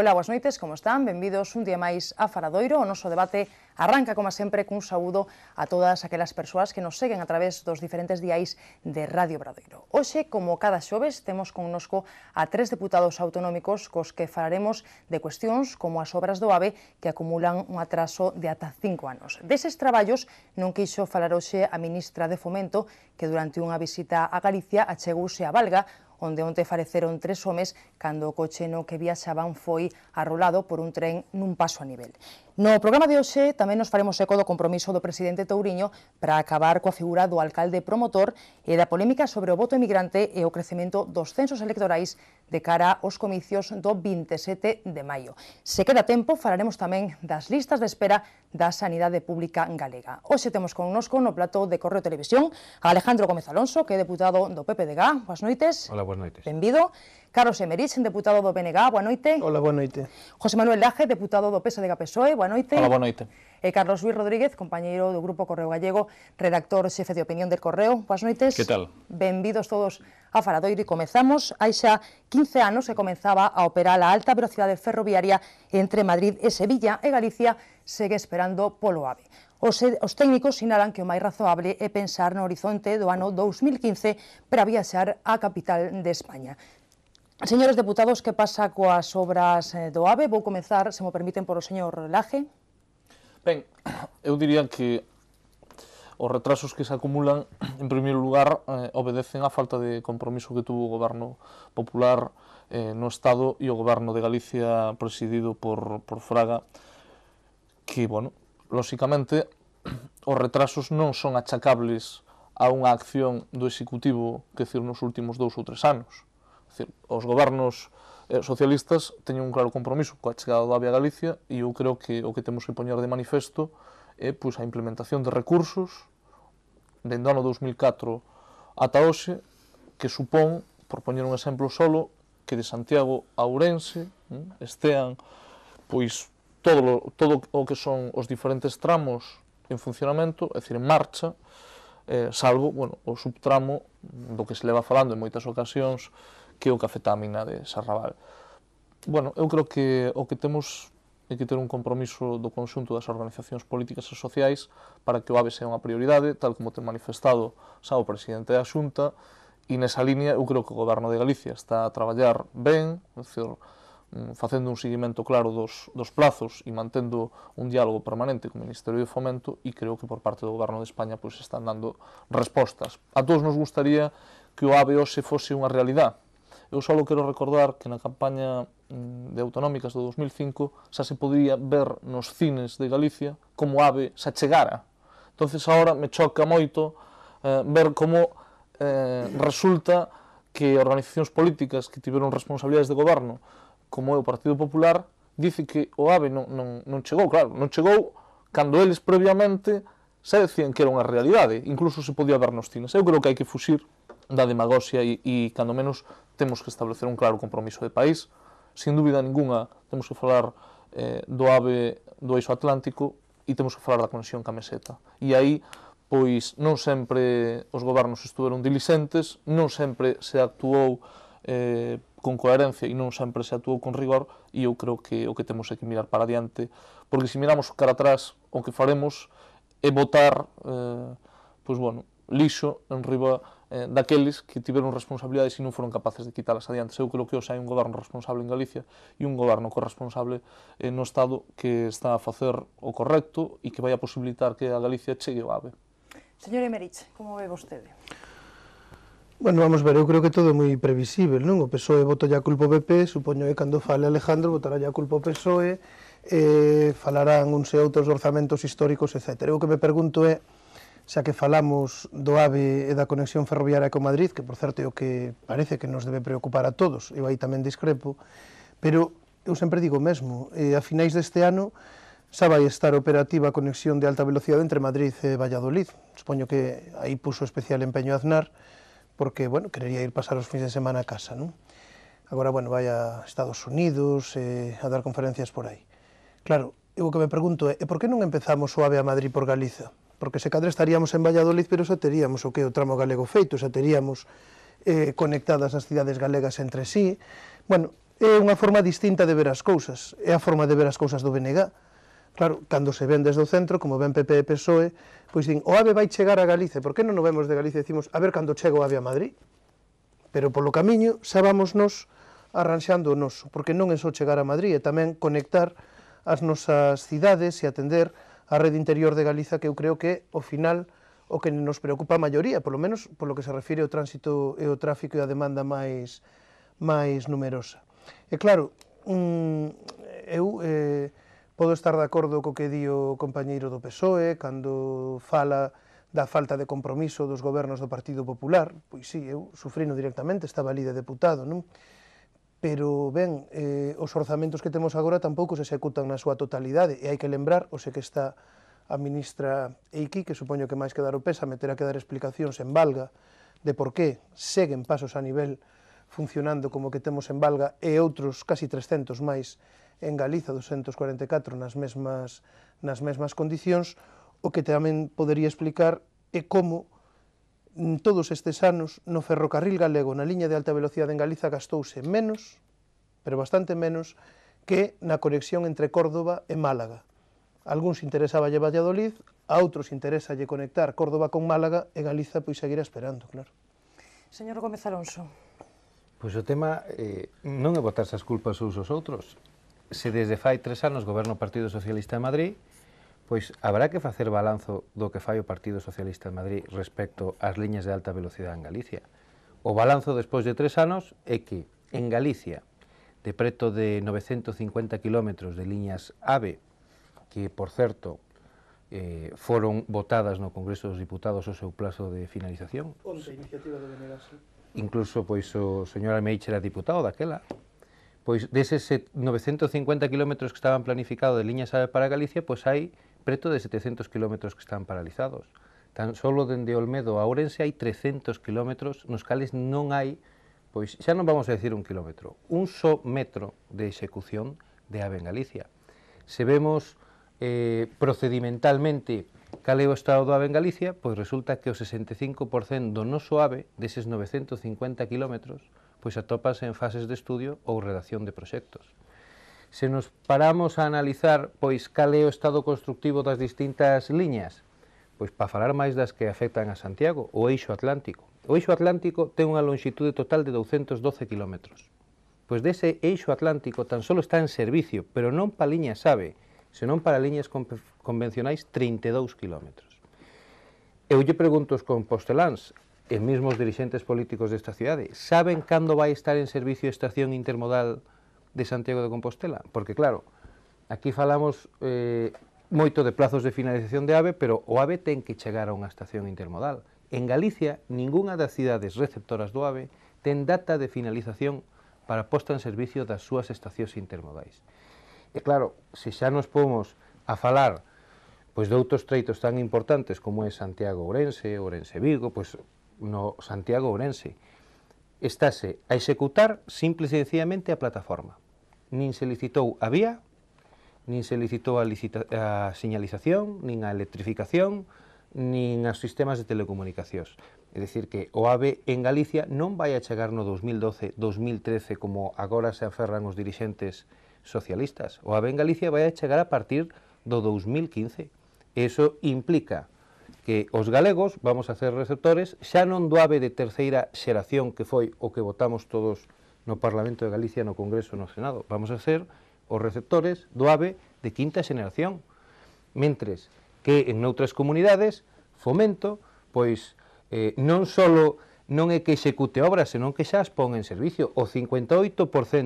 Ola, boas noites, como están? Benvidos un día máis a Faradoiro. O noso debate arranca, como sempre, cun saúdo a todas aquelas persoas que nos seguen a través dos diferentes diais de Radio Bradoiro. Hoxe, como cada xoves, temos connosco a tres deputados autonómicos cos que falaremos de cuestións como as obras do AVE que acumulan un atraso de ata cinco anos. Deses traballos non quixo falar hoxe a ministra de Fomento que durante unha visita a Galicia achegouse a Valga onde onte fareceron tres homes cando o coche no que viaxaban foi arrolado por un tren nun paso a nivel. No programa de hoxe tamén nos faremos eco do compromiso do presidente Touriño para acabar coa figura do alcalde promotor e da polémica sobre o voto emigrante e o crecemento dos censos electorais de cara aos comicios do 27 de maio. Se queda tempo, falaremos tamén das listas de espera da Sanidade Pública Galega. Hoxe temos connosco no plato de Correo Televisión a Alejandro Gómez Alonso, que é deputado do PPDG. Boas noites. Hola, boas noites. Benvido. Benvido Carlos Emerich, deputado do BNG, boa noite. Hola, boa noite. José Manuel Laje, deputado do de PSOE, boa noite. Hola, boa noite. E eh, Carlos Luis Rodríguez, compañeiro do Grupo Correo Gallego, redactor xefe de opinión del Correo, boas noites. Que tal? Benvidos todos a Faradoiro e comezamos. Hai xa 15 anos se comenzaba a operar a alta velocidade ferroviaria entre Madrid e Sevilla e Galicia segue esperando polo AVE. Os, os técnicos sinalan que o máis razoable é pensar no horizonte do ano 2015 para viaxar á capital de España. Señores deputados, que pasa coas obras eh, do AVE? Vou comezar, se me permiten, por o señor Laje. Ben, eu diría que os retrasos que se acumulan, en primeiro lugar, eh, obedecen á falta de compromiso que tuvo o Goberno Popular eh, no Estado e o Goberno de Galicia presidido por, por Fraga, que, bueno, lóxicamente, os retrasos non son achacables a unha acción do Executivo, que decir, nos últimos dous ou tres anos decir, os gobernos eh, socialistas teñen un claro compromiso coa chegada da Vía Galicia e eu creo que o que temos que poñer de manifesto é pois, a implementación de recursos dende o ano 2004 ata hoxe que supón, por poñer un exemplo solo, que de Santiago a Ourense mm, estean pois todo, todo o que son os diferentes tramos en funcionamento, é dicir, en marcha, eh, salvo bueno, o subtramo do que se leva falando en moitas ocasións que é o cafetamina de Sarrabal. Bueno, eu creo que o que temos é que ter un compromiso do conxunto das organizacións políticas e sociais para que o AVE sea unha prioridade, tal como ten manifestado xa o presidente da Xunta, e nesa línea eu creo que o goberno de Galicia está a traballar ben, é dicir, mm, facendo un seguimento claro dos, dos plazos e mantendo un diálogo permanente co Ministerio de Fomento e creo que por parte do Goberno de España pois, están dando respostas. A todos nos gustaría que o AVE hoxe fose unha realidade, Eu só quero recordar que na campaña mm, de autonómicas do 2005 xa se podía ver nos cines de Galicia como AVE xa chegara. entonces agora me choca moito eh, ver como eh, resulta que organizacións políticas que tiveron responsabilidades de goberno, como é o Partido Popular, dice que o AVE non, non, non chegou, claro, non chegou cando eles previamente xa decían que era unha realidade, incluso se podía ver nos cines. Eu creo que hai que fuxir da demagoxia e, e cando menos temos que establecer un claro compromiso de país. Sin dúbida ningunha temos que falar eh, do AVE do eixo atlántico e temos que falar da conexión ca meseta. E aí pois non sempre os gobernos estuveron dilixentes, non sempre se actuou eh, con coherencia e non sempre se actuou con rigor e eu creo que o que temos é que mirar para adiante, porque se miramos cara atrás o que faremos é botar eh, pois bueno, lixo en riba eh, daqueles que tiveron responsabilidades e non foron capaces de quitalas adiante. Eu creo que hoxe hai un goberno responsable en Galicia e un goberno corresponsable eh, no Estado que está a facer o correcto e que vai a posibilitar que a Galicia chegue o AVE. Señor Emerich, como ve vostede? Bueno, vamos ver, eu creo que todo é moi previsible, non? O PSOE voto a culpa ao PP, supoño que cando fale Alejandro votará a culpa ao PSOE, eh, falarán uns e outros orzamentos históricos, etc. Eu que me pregunto é, xa que falamos do AVE e da conexión ferroviaria con Madrid, que por certo é o que parece que nos debe preocupar a todos, eu aí tamén discrepo, pero eu sempre digo o mesmo, eh, a finais deste ano xa vai estar operativa a conexión de alta velocidade entre Madrid e Valladolid. Supoño que aí puso especial empeño Aznar, porque, bueno, querería ir pasar os fins de semana a casa, non? Agora, bueno, vai a Estados Unidos eh, a dar conferencias por aí. Claro, eu o que me pregunto é, por que non empezamos o AVE a Madrid por Galiza? porque se cadra estaríamos en Valladolid, pero xa teríamos o que o tramo galego feito, xa teríamos eh, conectadas as cidades galegas entre sí. Bueno, é unha forma distinta de ver as cousas, é a forma de ver as cousas do BNG. Claro, cando se ven desde o centro, como ven PP e PSOE, pois din, o AVE vai chegar a Galicia, por que non o vemos de Galicia? Decimos, a ver cando chega o AVE a Madrid. Pero polo camiño xa vamos nos arranxando o noso, porque non é só chegar a Madrid, é tamén conectar as nosas cidades e atender a rede interior de Galiza que eu creo que ao final o que nos preocupa a maioría, polo menos polo que se refire ao tránsito e o tráfico e a demanda máis máis numerosa. E claro, mm, eu eh, podo estar de acordo co que di o compañeiro do PSOE cando fala da falta de compromiso dos gobernos do Partido Popular, pois sí, eu sufrino directamente, estaba ali de deputado, non? pero, ben, eh, os orzamentos que temos agora tampouco se executan na súa totalidade, e hai que lembrar, o se que está a ministra Eiki, que supoño que máis que dar o pesa, meterá que dar explicacións en valga de por qué seguen pasos a nivel funcionando como que temos en valga e outros casi 300 máis en Galiza, 244 nas mesmas, nas mesmas condicións, o que tamén podería explicar é como todos estes anos no ferrocarril galego na liña de alta velocidade en Galiza gastouse menos, pero bastante menos, que na conexión entre Córdoba e Málaga. A algúns lle Valladolid, a outros interesalle conectar Córdoba con Málaga e Galiza pois seguirá esperando, claro. Señor Gómez Alonso. Pois o tema eh, non é botarse as culpas uns aos outros. Se desde fai tres anos goberno o Partido Socialista de Madrid, pois habrá que facer balanzo do que fai o Partido Socialista de Madrid respecto ás liñas de alta velocidade en Galicia. O balanzo despois de tres anos é que en Galicia, de preto de 950 km de liñas AVE, que, por certo, eh, foron votadas no Congreso dos Diputados o seu plazo de finalización. Onde iniciativa de Venegas. Incluso, pois, o señor Almeich era diputado daquela, pois deses 950 kilómetros que estaban planificados de liñas AVE para Galicia, pois hai preto de 700 kilómetros que están paralizados. Tan solo dende Olmedo a Ourense hai 300 kilómetros nos cales non hai, pois xa non vamos a decir un kilómetro, un só metro de execución de AVE en Galicia. Se vemos eh, procedimentalmente cal é o estado do AVE en Galicia, pois resulta que o 65% do noso AVE, deses 950 kilómetros, pois atopase en fases de estudio ou redacción de proxectos se nos paramos a analizar pois cal é o estado constructivo das distintas liñas, pois para falar máis das que afectan a Santiago, o eixo atlántico. O eixo atlántico ten unha longitude total de 212 km. Pois dese eixo atlántico tan solo está en servicio, pero non para liñas SABE, senón para liñas convencionais 32 km. Eu lle pregunto aos composteláns, e mesmo os dirigentes políticos desta cidade, saben cando vai estar en servicio a estación intermodal de Santiago de Compostela, porque claro, aquí falamos eh, moito de plazos de finalización de AVE, pero o AVE ten que chegar a unha estación intermodal. En Galicia, ningunha das cidades receptoras do AVE ten data de finalización para posta en servicio das súas estacións intermodais. E claro, se xa nos pomos a falar pois de outros treitos tan importantes como é Santiago-Ourense, Ourense-Vigo, pois no Santiago-Ourense, estáse a executar simple e sencillamente a plataforma nin se licitou a vía, nin se licitou a, licita, a señalización, nin a electrificación, nin aos sistemas de telecomunicacións. É dicir que o AVE en Galicia non vai a chegar no 2012-2013 como agora se aferran os dirixentes socialistas. O AVE en Galicia vai a chegar a partir do 2015. Eso implica que os galegos vamos a ser receptores xa non do AVE de terceira xeración que foi o que votamos todos no Parlamento de Galicia, no Congreso, no Senado. Vamos a ser os receptores do AVE de quinta xeneración. Mentres que en noutras comunidades, fomento, pois eh, non só non é que execute obras, senón que xa as pon en servicio. O 58%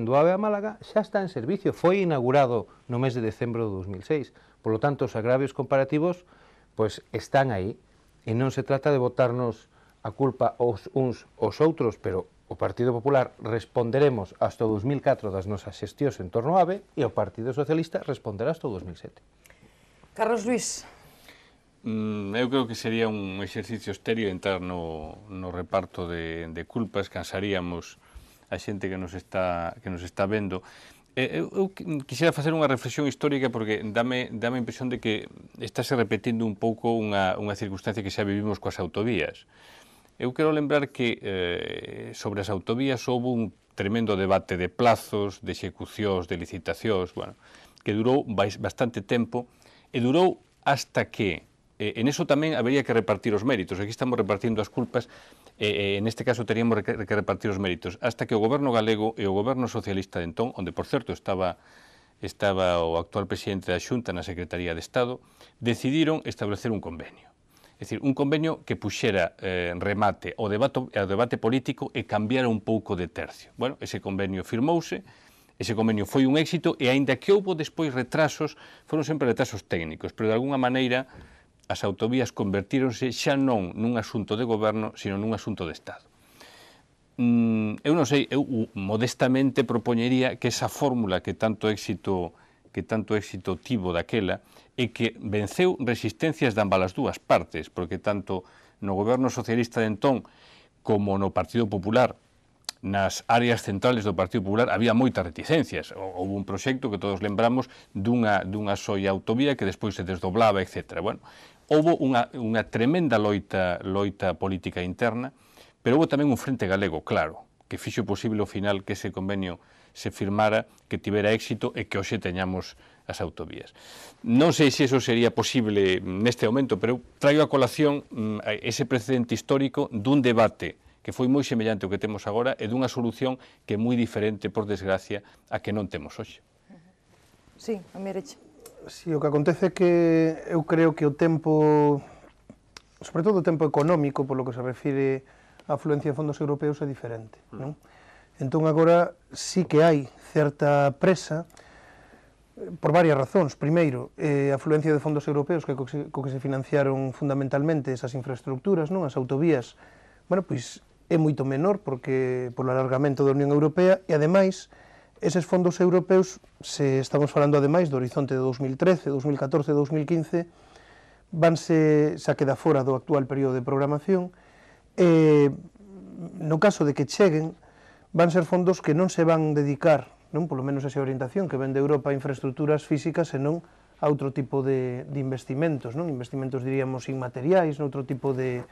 do AVE a Málaga xa está en servicio, foi inaugurado no mes de decembro de 2006. Por lo tanto, os agravios comparativos pois están aí e non se trata de votarnos a culpa os uns aos outros, pero o Partido Popular responderemos hasta o 2004 das nosas xestións en torno a AVE e o Partido Socialista responderá hasta o 2007. Carlos Luis. Mm, eu creo que sería un exercicio estéreo entrar no, no reparto de, de culpas, cansaríamos a xente que nos está, que nos está vendo. Eh, eu, eu quixera facer unha reflexión histórica porque dame, dame a impresión de que estáse repetindo un pouco unha, unha circunstancia que xa vivimos coas autovías. Eu quero lembrar que eh, sobre as autovías houve un tremendo debate de plazos, de execucións, de licitacións, bueno, que durou bastante tempo e durou hasta que eh, en eso tamén habería que repartir os méritos. Aquí estamos repartindo as culpas, eh, eh en este caso teríamos que repartir os méritos, hasta que o goberno galego e o goberno socialista de entón, onde por certo estaba estaba o actual presidente da Xunta na Secretaría de Estado, decidiron establecer un convenio. É dicir, un convenio que puxera eh, remate ao debate, ao eh, debate político e cambiara un pouco de tercio. Bueno, ese convenio firmouse, ese convenio foi un éxito e aínda que houbo despois retrasos, foron sempre retrasos técnicos, pero de alguna maneira as autovías convertíronse xa non nun asunto de goberno, sino nun asunto de Estado. Mm, eu non sei, eu modestamente propoñería que esa fórmula que tanto éxito que tanto éxito tivo daquela e que venceu resistencias de ambas as dúas partes, porque tanto no goberno socialista de entón como no Partido Popular nas áreas centrales do Partido Popular había moitas reticencias. Houve un proxecto que todos lembramos dunha, dunha soia autovía que despois se desdoblaba, etc. Bueno, houve unha, unha tremenda loita, loita política interna, pero houve tamén un frente galego, claro, que fixo posible o final que ese convenio se firmara, que tivera éxito e que hoxe teñamos as autovías. Non sei se eso sería posible neste momento, pero traio a colación mm, ese precedente histórico dun debate que foi moi semellante ao que temos agora e dunha solución que é moi diferente, por desgracia, a que non temos hoxe. Sí, a mi derecha. Sí, o que acontece é que eu creo que o tempo, sobre todo o tempo económico, polo que se refire a afluencia de fondos europeos, é diferente. Non? Mm. Entón agora sí que hai certa presa, por varias razóns. Primeiro, eh, a afluencia de fondos europeos que co, co que se financiaron fundamentalmente esas infraestructuras, non as autovías, bueno, pois é moito menor porque polo alargamento da Unión Europea e ademais eses fondos europeos, se estamos falando ademais do horizonte de 2013, 2014, 2015, vanse xa queda fora do actual período de programación e eh, no caso de que cheguen van ser fondos que non se van dedicar non polo menos esa orientación que vende Europa a infraestructuras físicas e non a outro tipo de, de investimentos, non investimentos diríamos inmateriais, noutro tipo de,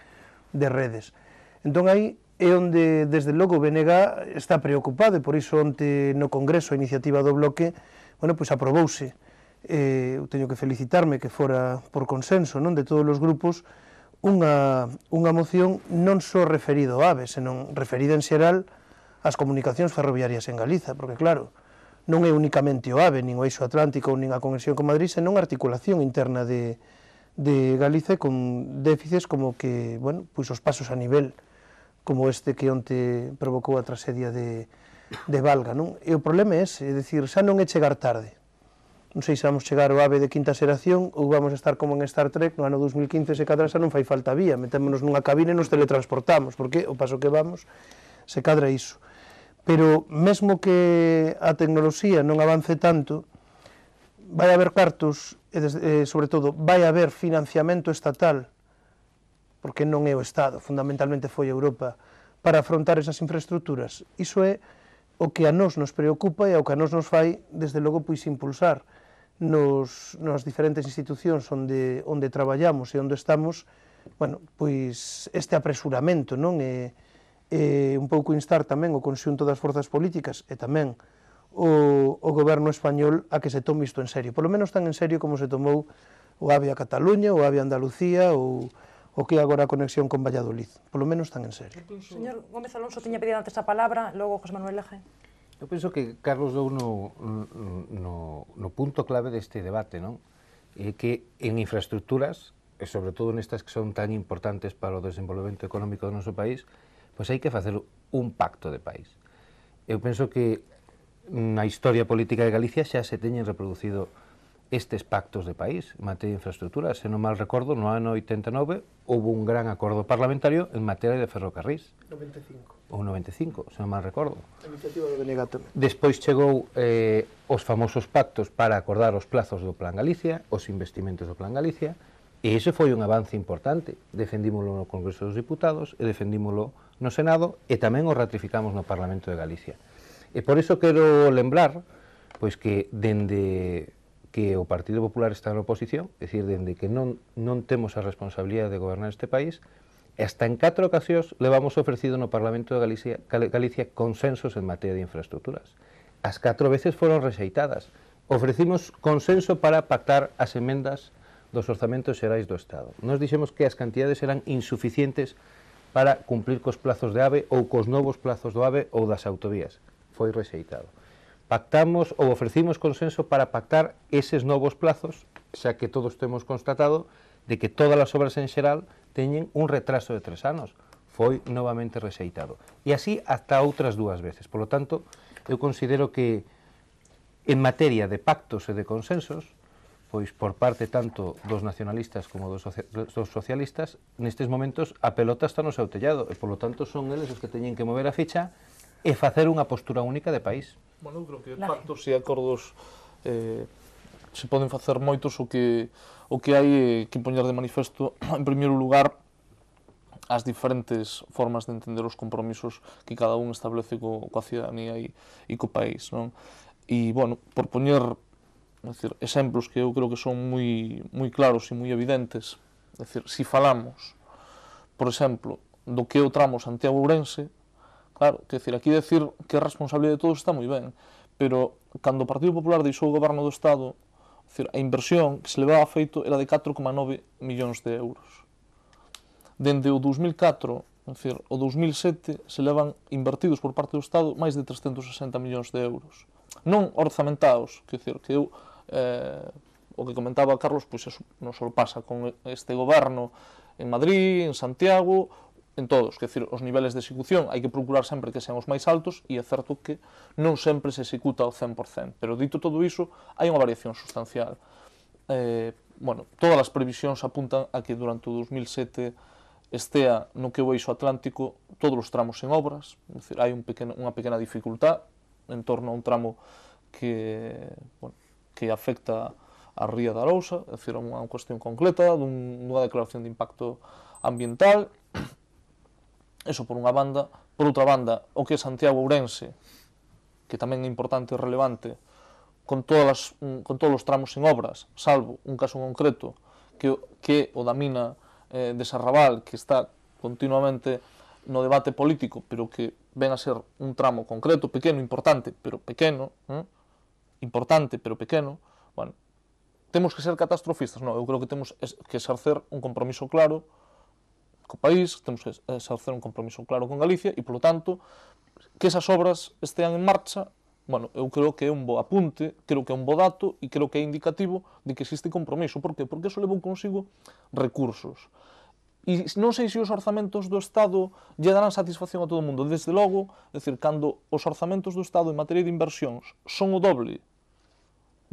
de redes. Entón aí é onde desde logo BNG está preocupado e por iso onte no Congreso a iniciativa do Bloque bueno, pois aprobouse eh, teño que felicitarme que fora por consenso non de todos os grupos unha, unha moción non só referido a AVE, senón referida en xeral as comunicacións ferroviarias en Galiza, porque claro, non é únicamente o AVE, nin o eixo atlántico, nin a conexión con Madrid, senón a articulación interna de, de Galiza con déficits como que, bueno, pois os pasos a nivel como este que onte provocou a tragedia de, de Valga, non? E o problema é ese, é dicir, xa non é chegar tarde. Non sei se vamos chegar ao AVE de quinta xeración ou vamos a estar como en Star Trek no ano 2015 se cadra xa non fai falta vía, metémonos nunha cabina e nos teletransportamos, porque o paso que vamos se cadra iso pero mesmo que a tecnoloxía non avance tanto, vai haber cartos, e, des, e sobre todo, vai haber financiamento estatal, porque non é o Estado, fundamentalmente foi Europa, para afrontar esas infraestructuras. Iso é o que a nós nos preocupa e o que a nós nos fai, desde logo, pois impulsar nos, nas diferentes institucións onde, onde traballamos e onde estamos, bueno, pois este apresuramento, non? E, eh, un pouco instar tamén o conxunto das forzas políticas e tamén o, o goberno español a que se tome isto en serio, polo menos tan en serio como se tomou o AVE a Cataluña, o AVE a Andalucía ou o que agora a conexión con Valladolid, polo menos tan en serio. Señor Gómez Alonso, teña pedido antes a palabra, logo José Manuel Leje. Eu penso que Carlos dou no, no, no punto clave deste debate, non? É que en infraestructuras, e sobre todo nestas que son tan importantes para o desenvolvemento económico do noso país, pois hai que facer un pacto de país. Eu penso que na historia política de Galicia xa se teñen reproducido estes pactos de país en materia de infraestructura. Se non mal recordo, no ano 89 houve un gran acordo parlamentario en materia de ferrocarrís. 95. Ou 95, se non mal recordo. A iniciativa do Benegato. Despois chegou eh, os famosos pactos para acordar os plazos do Plan Galicia, os investimentos do Plan Galicia, e ese foi un avance importante. Defendímolo no Congreso dos Diputados e defendímolo no Senado e tamén o ratificamos no Parlamento de Galicia. E por iso quero lembrar pois que dende que o Partido Popular está na oposición, é dicir, dende que non, non temos a responsabilidade de gobernar este país, hasta en catro ocasións levamos ofrecido no Parlamento de Galicia, Galicia consensos en materia de infraestructuras. As catro veces foron rexeitadas. Ofrecimos consenso para pactar as emendas dos orzamentos xerais do Estado. Nos dixemos que as cantidades eran insuficientes para cumplir cos plazos de AVE ou cos novos plazos do AVE ou das autovías. Foi rexeitado. Pactamos ou ofrecimos consenso para pactar eses novos plazos, xa que todos temos constatado de que todas as obras en xeral teñen un retraso de tres anos. Foi novamente rexeitado. E así ata outras dúas veces. Por lo tanto, eu considero que en materia de pactos e de consensos, pois por parte tanto dos nacionalistas como dos, socia dos socialistas, nestes momentos a pelota está no seu tellado e polo tanto son eles os que teñen que mover a ficha e facer unha postura única de país. Bueno, creo que pactos e acordos eh, se poden facer moitos o que o que hai eh, que poñer de manifesto en primeiro lugar as diferentes formas de entender os compromisos que cada un establece co, coa cidadanía e, e co país, non? E, bueno, por poñer é exemplos que eu creo que son moi, moi claros e moi evidentes. É dicir, si falamos, por exemplo, do que é o tramo Santiago-Ourense, claro, que decir, aquí decir que é responsabilidade de todos está moi ben, pero cando o Partido Popular deixou o goberno do Estado, decir, a inversión que se levaba feito era de 4,9 millóns de euros. Dende o 2004 Decir, o 2007 se levan invertidos por parte do Estado máis de 360 millóns de euros. Non orzamentados, que, decir, que eu eh, o que comentaba Carlos, pois pues eso non só pasa con este goberno en Madrid, en Santiago, en todos, que decir, os niveles de execución hai que procurar sempre que sean os máis altos e é certo que non sempre se executa ao 100%, pero dito todo iso, hai unha variación sustancial. Eh, bueno, todas as previsións apuntan a que durante o 2007 estea no que o eixo atlántico todos os tramos en obras, é decir, hai un pequeno, unha pequena dificultad en torno a un tramo que, bueno, que afecta a ría da Arousa, é dicir, unha cuestión concreta dun, dunha declaración de impacto ambiental. Eso por unha banda, por outra banda, o que é Santiago Ourense, que tamén é importante e relevante, con, todas as, mm, con todos os tramos en obras, salvo un caso concreto, que, que o da mina eh, de Sarrabal, que está continuamente no debate político, pero que ven a ser un tramo concreto, pequeno, importante, pero pequeno, eh? importante, pero pequeno, bueno, temos que ser catastrofistas, non, eu creo que temos que exercer un compromiso claro co país, temos que exercer un compromiso claro con Galicia e, polo tanto, que esas obras estean en marcha, bueno, eu creo que é un bo apunte, creo que é un bo dato e creo que é indicativo de que existe compromiso. Por que? Porque eso levou consigo recursos. E non sei se os orzamentos do Estado lle darán satisfacción a todo o mundo. Desde logo, decir, cando os orzamentos do Estado en materia de inversións son o doble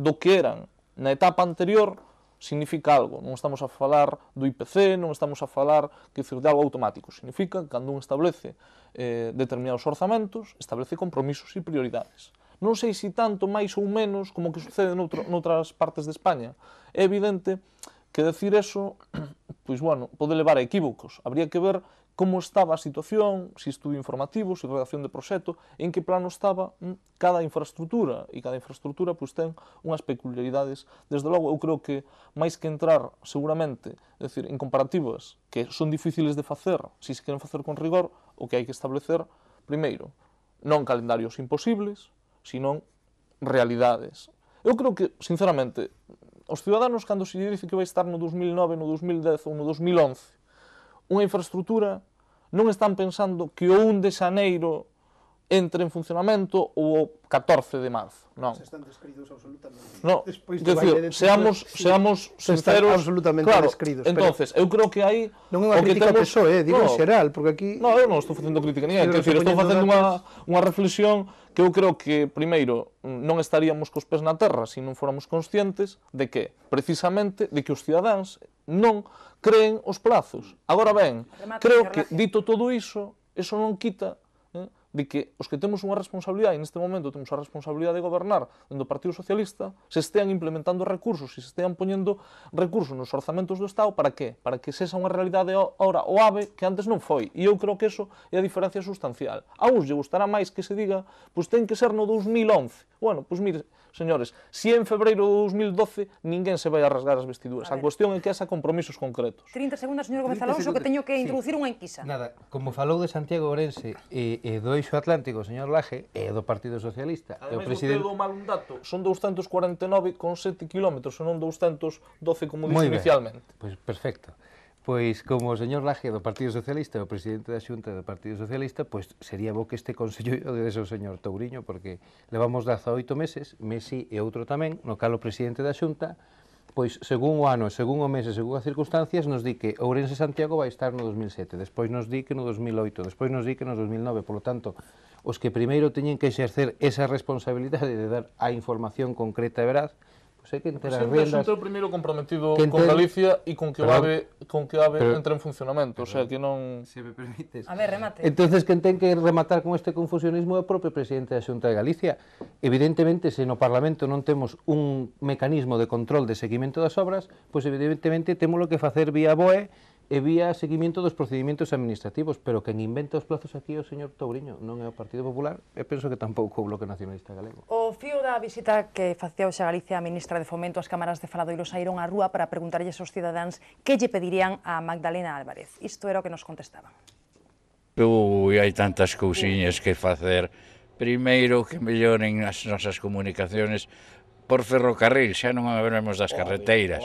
do que eran na etapa anterior significa algo. Non estamos a falar do IPC, non estamos a falar que decir, de algo automático. Significa que cando un establece eh, determinados orzamentos, establece compromisos e prioridades. Non sei se tanto máis ou menos como que sucede noutro, noutras partes de España. É evidente que decir eso, pois bueno, pode levar a equívocos. Habría que ver como estaba a situación, se estudo informativo, se redacción de proxecto, en que plano estaba mm, cada infraestructura, e cada infraestructura pois, ten unhas peculiaridades. Desde logo, eu creo que, máis que entrar, seguramente, é decir, en comparativas que son difíciles de facer, se se queren facer con rigor, o que hai que establecer, primeiro, non calendarios imposibles, senón realidades. Eu creo que, sinceramente, os cidadanos, cando se dice que vai estar no 2009, no 2010 ou no 2011, unha infraestructura non están pensando que o 1 de xaneiro entre en funcionamento ou o 14 de marzo, non. Se están descritos absolutamente. No, Despois do decir, de seamos seamos sinceros, están absolutamente claro, descridos. Entonces, eu creo que hai non é unha crítica temos, peso, eh, digo no, en xeral, porque aquí No, eu non estou facendo crítica ni, quero decir, estou facendo unha unha reflexión que eu creo que primeiro non estaríamos cos pés na terra se non fóramos conscientes de que precisamente de que os cidadáns non creen os plazos. Agora ben, remate, creo que dito todo iso, eso non quita eh, de que os que temos unha responsabilidade, e neste momento temos a responsabilidade de gobernar dentro do Partido Socialista, se estean implementando recursos, se estean poñendo recursos nos orzamentos do Estado, para que? Para que sexa unha realidade ahora o AVE que antes non foi. E eu creo que eso é a diferencia sustancial. A uns lle gustará máis que se diga, pois ten que ser no 2011. Bueno, pois mire, Señores, si en febreiro de 2012 ninguén se vai a rasgar as vestiduras. A, a cuestión é que haxa compromisos concretos. 30 segundos, señor Gómez Alonso, que teño que sí. introducir unha enquisa. Nada, como falou de Santiago Orense e, e do Eixo Atlántico, señor Laje, e do Partido Socialista, Ademais, e o presidente... Ademais, mal un dato, son 249,7 km, son 212, como dixo inicialmente. Pois pues perfecto. Pois, como o señor Laje do Partido Socialista, o presidente da Xunta do Partido Socialista, pois sería bo que este consello de o señor Touriño, porque levamos 18 meses, Messi e outro tamén, no cal o presidente da Xunta, pois según o ano, según o mes e según as circunstancias, nos di que Ourense Santiago vai estar no 2007, despois nos di que no 2008, despois nos di que no 2009, polo tanto, os que primeiro teñen que exercer esa responsabilidade de dar a información concreta e veraz, sei que ter as rendas... O primeiro comprometido con ter... Galicia e con que o AVE, con que AVE pero... entre en funcionamento, pero... o sea, que non... Se me permites. A ver, remate. Entonces, quen ten que rematar con este confusionismo é o propio presidente da Xunta de Galicia. Evidentemente, se no Parlamento non temos un mecanismo de control de seguimento das obras, pois pues, evidentemente temos lo que facer vía BOE e vía seguimento dos procedimentos administrativos, pero quen inventa os plazos aquí o señor Touriño, non é o Partido Popular, e penso que tampouco o Bloque Nacionalista Galego. O fío da visita que facía hoxe a Galicia a ministra de Fomento ás cámaras de Faladoiro saíron á rúa para preguntarlle aos cidadáns que lle pedirían a Magdalena Álvarez. Isto era o que nos contestaban. Ui, hai tantas cousiñas que facer. Primeiro, que melloren as nosas comunicaciones por ferrocarril, xa non habermos das carreteiras.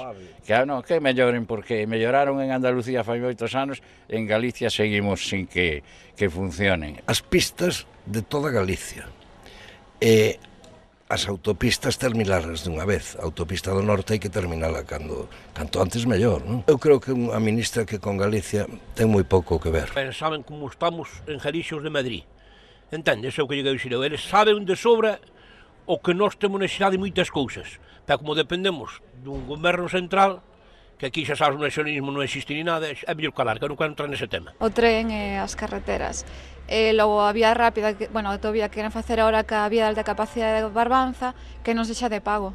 Que, non, que melloren, porque melloraron en Andalucía fai moitos anos, en Galicia seguimos sin que, que funcionen. As pistas de toda Galicia. E as autopistas terminalas dunha vez. A autopista do norte hai que terminala cando, canto antes mellor, non? Eu creo que a ministra que con Galicia ten moi pouco que ver. Pero saben como estamos en Jalixos de Madrid. Entendes? Eu que lle quero dicir, eles saben de sobra o que nós temos necesidade de moitas cousas. Pero como dependemos dun goberno central, que aquí xa sabes o nacionalismo non existe ni nada, é mellor calar, que non quero entrar nese tema. O tren e as carreteras. E eh, logo a vía rápida, que, bueno, a autovía que queren facer ahora ca vía de alta capacidade de Barbanza, que non se xa de pago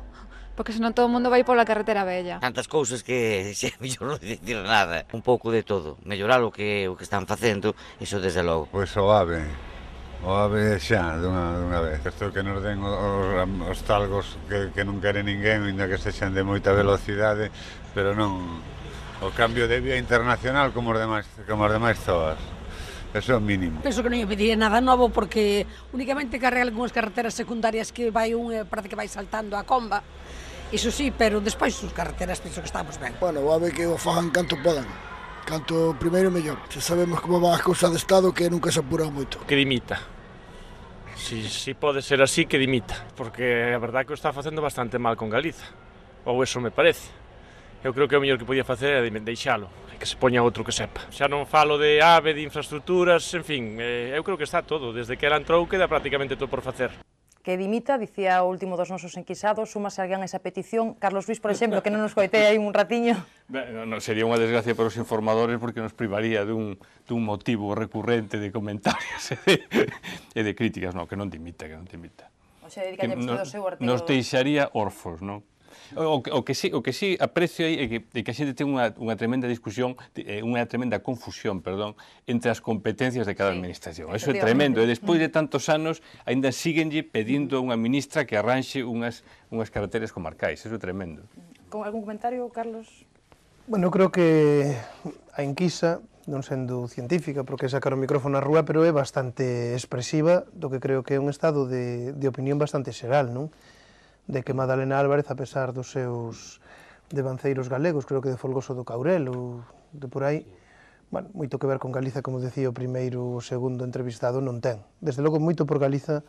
porque senón todo o mundo vai pola carretera bella. Tantas cousas que xa mellor non dicir nada. Un pouco de todo, mellorar o que o que están facendo, iso desde logo. Pois pues, o ave, o ave xa dunha, dunha vez. Isto que nos den os, os talgos que, que non quere ninguén, ainda que xan de moita velocidade, pero non o cambio de vía internacional como os demais, como os demais zoas. Eso é o mínimo. Penso que non lle pediría nada novo porque únicamente carrega algunhas carreteras secundarias que vai un, eh, parece que vai saltando a comba. Iso sí, pero despois sus carreteras penso que estamos ben. Bueno, a ver que o fagan canto podan. Canto primeiro mellor. Se sabemos como van as cousas de Estado que nunca se apura moito. Que dimita. Si, si pode ser así, que dimita. Porque a verdade que o está facendo bastante mal con Galiza. Ou eso me parece. Eu creo que o mellor que podía facer é deixalo que se poña outro que sepa. Xa non falo de AVE, de infraestructuras, en fin, eh, eu creo que está todo, desde que ela entrou queda prácticamente todo por facer que dimita, dicía o último dos nosos enquisados, súmase alguén esa petición. Carlos Luis, por exemplo, que non nos coitei aí un ratiño. Bueno, no, sería unha desgracia para os informadores porque nos privaría dun, dun motivo recurrente de comentarios e de, e de críticas. Non, que non dimita, que non dimita. O sea, que nos, nos deixaría orfos, non? O, o, que, sí, o que sí aprecio aí é que, é que a xente ten unha, unha tremenda discusión, eh, unha tremenda confusión, perdón, entre as competencias de cada sí, administración. Eso é tremendo. E despois de mm. tantos anos, aínda síguenlle pedindo a unha ministra que arranxe unhas, unhas carreteras comarcais. Eso é tremendo. Con algún comentario, Carlos? Bueno, eu creo que a enquisa non sendo científica, porque sacar o micrófono á rúa, pero é bastante expresiva do que creo que é un estado de, de opinión bastante xeral, non? de que Madalena Álvarez, a pesar dos seus devanceiros galegos, creo que de Folgoso do Caurel ou de por aí, bueno, moito que ver con Galiza, como decía o primeiro ou segundo entrevistado, non ten. Desde logo, moito por Galiza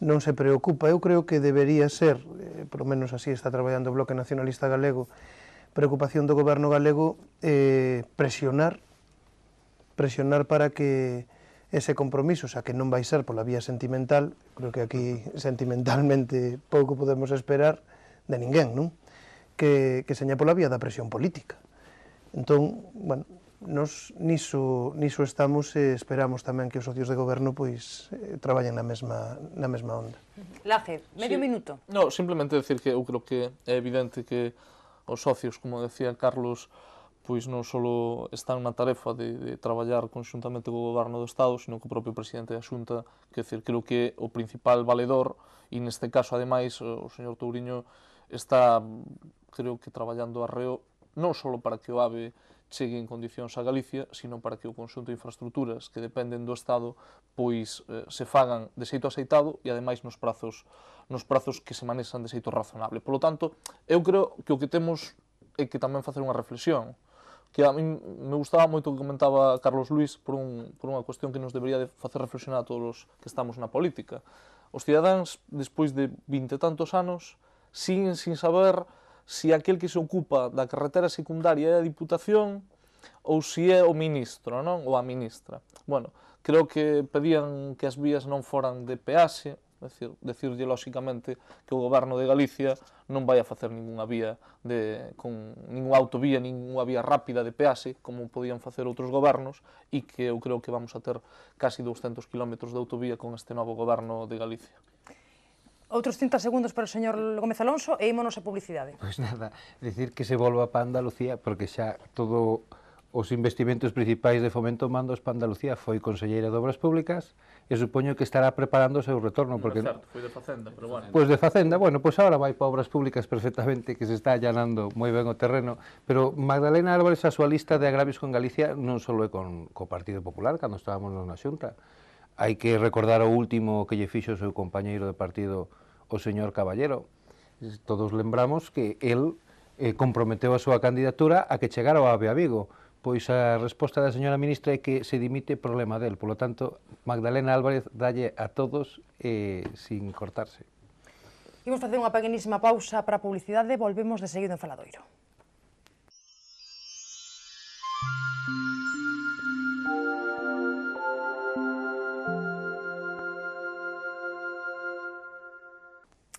non se preocupa. Eu creo que debería ser, eh, por menos así está traballando o Bloque Nacionalista Galego, preocupación do goberno galego eh, presionar presionar para que ese compromiso, xa que non vai ser pola vía sentimental, creo que aquí sentimentalmente pouco podemos esperar de ninguén, non? Que, que seña pola vía da presión política. Entón, bueno, nos niso, niso estamos e esperamos tamén que os socios de goberno pois eh, traballen na mesma, na mesma onda. Laje, medio sí. minuto. No, simplemente decir que eu creo que é evidente que os socios, como decía Carlos, pois non só están na tarefa de, de traballar conxuntamente co goberno do Estado, sino co propio presidente da Xunta, que decir, creo que é o principal valedor, e neste caso, ademais, o señor Touriño está, creo que, traballando arreo non só para que o AVE chegue en condicións a Galicia, sino para que o conxunto de infraestructuras que dependen do Estado pois eh, se fagan de xeito aceitado e ademais nos prazos nos prazos que se manexan de xeito razonable. Polo tanto, eu creo que o que temos é que tamén facer unha reflexión que a min me gustaba moito o que comentaba Carlos Luis por, un, por unha cuestión que nos debería de facer reflexionar a todos os que estamos na política. Os cidadáns, despois de vinte tantos anos, sin, sin saber si aquel que se ocupa da carretera secundaria é a Diputación ou si é o ministro, non? ou a ministra. Bueno, creo que pedían que as vías non foran de peaxe, decir, decirlle lóxicamente que o goberno de Galicia non vai a facer ningunha vía de con ningunha autovía, ninguna vía rápida de pease, como podían facer outros gobernos e que eu creo que vamos a ter casi 200 km de autovía con este novo goberno de Galicia. Outros 30 segundos para o señor Gómez Alonso e ímonos a publicidade. Pois nada, decir que se volva para Andalucía porque xa todo os investimentos principais de fomento mandos para Andalucía foi Conselleira de Obras Públicas, e supoño que estará preparando o seu retorno. Porque... No, certo, foi de Facenda, pero bueno. Pois de Facenda, bueno, pois agora vai para obras públicas perfectamente, que se está allanando moi ben o terreno, pero Magdalena Álvarez a súa lista de agravios con Galicia non só é con, co Partido Popular, cando estábamos na xunta, hai que recordar o último que lle fixo o seu compañeiro de partido, o señor Caballero. Todos lembramos que el eh, comprometeu a súa candidatura a que chegara ao Ave a Vigo, Pois a resposta da señora ministra é que se dimite problema del. Polo tanto, Magdalena Álvarez dalle a todos eh, sin cortarse. Imos facer unha pequenísima pausa para a publicidade, volvemos de seguido en Faladoiro.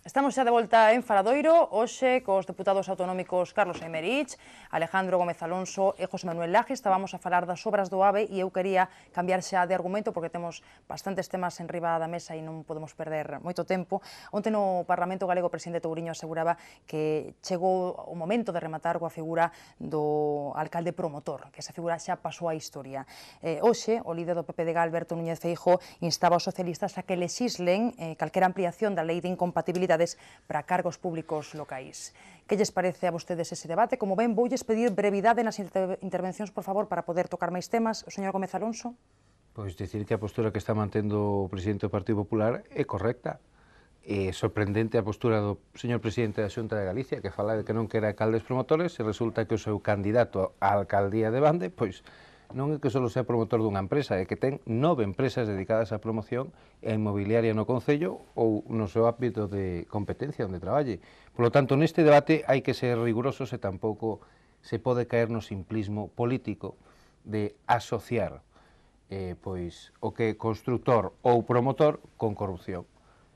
Estamos xa de volta en Faradoiro, hoxe cos deputados autonómicos Carlos Aimerich, Alejandro Gómez Alonso e José Manuel Laje. Estábamos a falar das obras do AVE e eu quería cambiar xa de argumento porque temos bastantes temas en riba da mesa e non podemos perder moito tempo. Onte no Parlamento Galego o presidente Touriño aseguraba que chegou o momento de rematar coa figura do alcalde promotor, que esa figura xa pasou á historia. Eh, hoxe, o líder do PP de Galberto Núñez Feijo instaba aos socialistas a que lexislen eh, calquera ampliación da lei de incompatibilidade oportunidades para cargos públicos locais. Que lles parece a vostedes ese debate? Como ven, voulles pedir brevidade nas intervencións, por favor, para poder tocar máis temas. O señor Gómez Alonso. Pois dicir que a postura que está mantendo o presidente do Partido Popular é correcta. É sorprendente a postura do señor presidente da Xunta de Galicia, que fala de que non quere alcaldes promotores, e resulta que o seu candidato á alcaldía de Bande, pois, non é que só sea promotor dunha empresa, é que ten nove empresas dedicadas á promoción e inmobiliaria no Concello ou no seu ámbito de competencia onde traballe. Por lo tanto, neste debate hai que ser rigurosos e tampouco se pode caer no simplismo político de asociar eh, pois o que é constructor ou promotor con corrupción.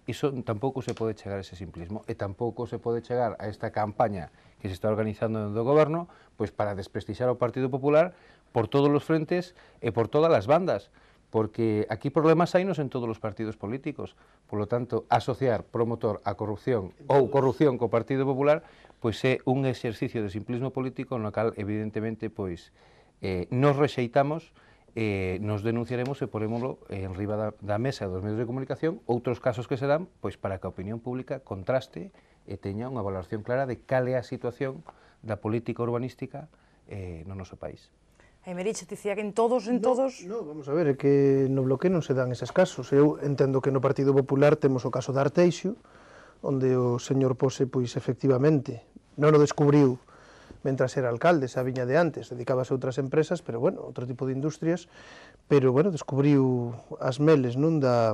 Iso tampouco se pode chegar a ese simplismo e tampouco se pode chegar a esta campaña que se está organizando do goberno pois para desprestixar o Partido Popular por todos los frentes e por todas as bandas, porque aquí problemas nos en todos os partidos políticos. Por lo tanto, asociar promotor a corrupción ou corrupción co Partido Popular pois é un exercicio de simplismo político no cal, evidentemente, pois eh, nos rexeitamos eh, nos denunciaremos e ponémoslo en riba da, da mesa dos medios de comunicación outros casos que se dan pois para que a opinión pública contraste e teña unha valoración clara de cal é a situación da política urbanística eh, no noso país. Emerich, te dicía que en todos, en no, todos... No, vamos a ver, é que no bloque non se dan esas casos. Eu entendo que no Partido Popular temos o caso de Arteixo, onde o señor Pose, pois, efectivamente, non o descubriu mentras era alcalde, xa viña de antes, dedicábase a outras empresas, pero, bueno, outro tipo de industrias, pero, bueno, descubriu as meles, non, da,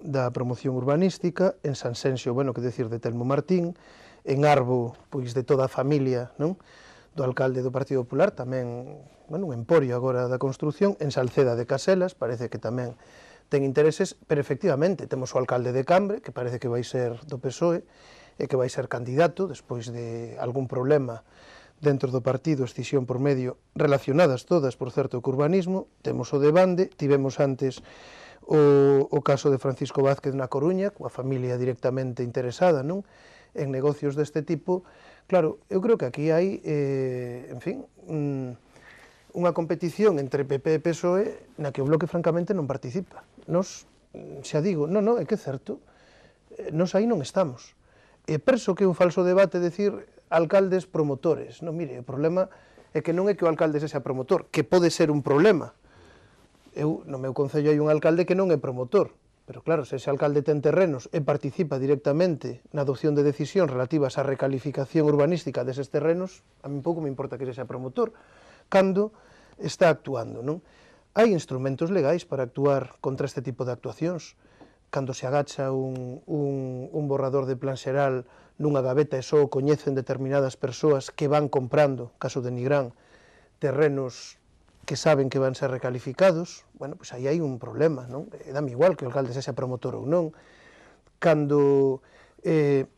da promoción urbanística, en Sansenxo, bueno, que decir, de Telmo Martín, en Arbo, pois, de toda a familia, non, do alcalde do Partido Popular, tamén bueno, un emporio agora da construción, en Salceda de Caselas, parece que tamén ten intereses, pero efectivamente temos o alcalde de Cambre, que parece que vai ser do PSOE, e que vai ser candidato despois de algún problema dentro do partido, escisión por medio, relacionadas todas, por certo, co urbanismo, temos o de Bande, tivemos antes o, o caso de Francisco Vázquez na Coruña, coa familia directamente interesada non en negocios deste tipo, Claro, eu creo que aquí hai, eh, en fin, mm, unha competición entre PP e PSOE na que o Bloque francamente non participa. Nos, xa digo, non, non, é que é certo, eh, nos aí non estamos. E perso que é un falso debate decir alcaldes promotores. Non, mire, o problema é que non é que o alcalde sexa promotor, que pode ser un problema. Eu, no meu concello hai un alcalde que non é promotor, Pero claro, se ese alcalde ten terrenos e participa directamente na adopción de decisións relativas á recalificación urbanística deses terrenos, a mí pouco me importa que se sea promotor, cando está actuando, non? Hai instrumentos legais para actuar contra este tipo de actuacións, cando se agacha un, un, un borrador de plan xeral nunha gaveta e só coñecen determinadas persoas que van comprando, caso de Nigrán, terrenos que saben que van ser recalificados, bueno, pois aí hai un problema, non? E eh, dame igual que o alcalde sexa promotor ou non. Cando, eh,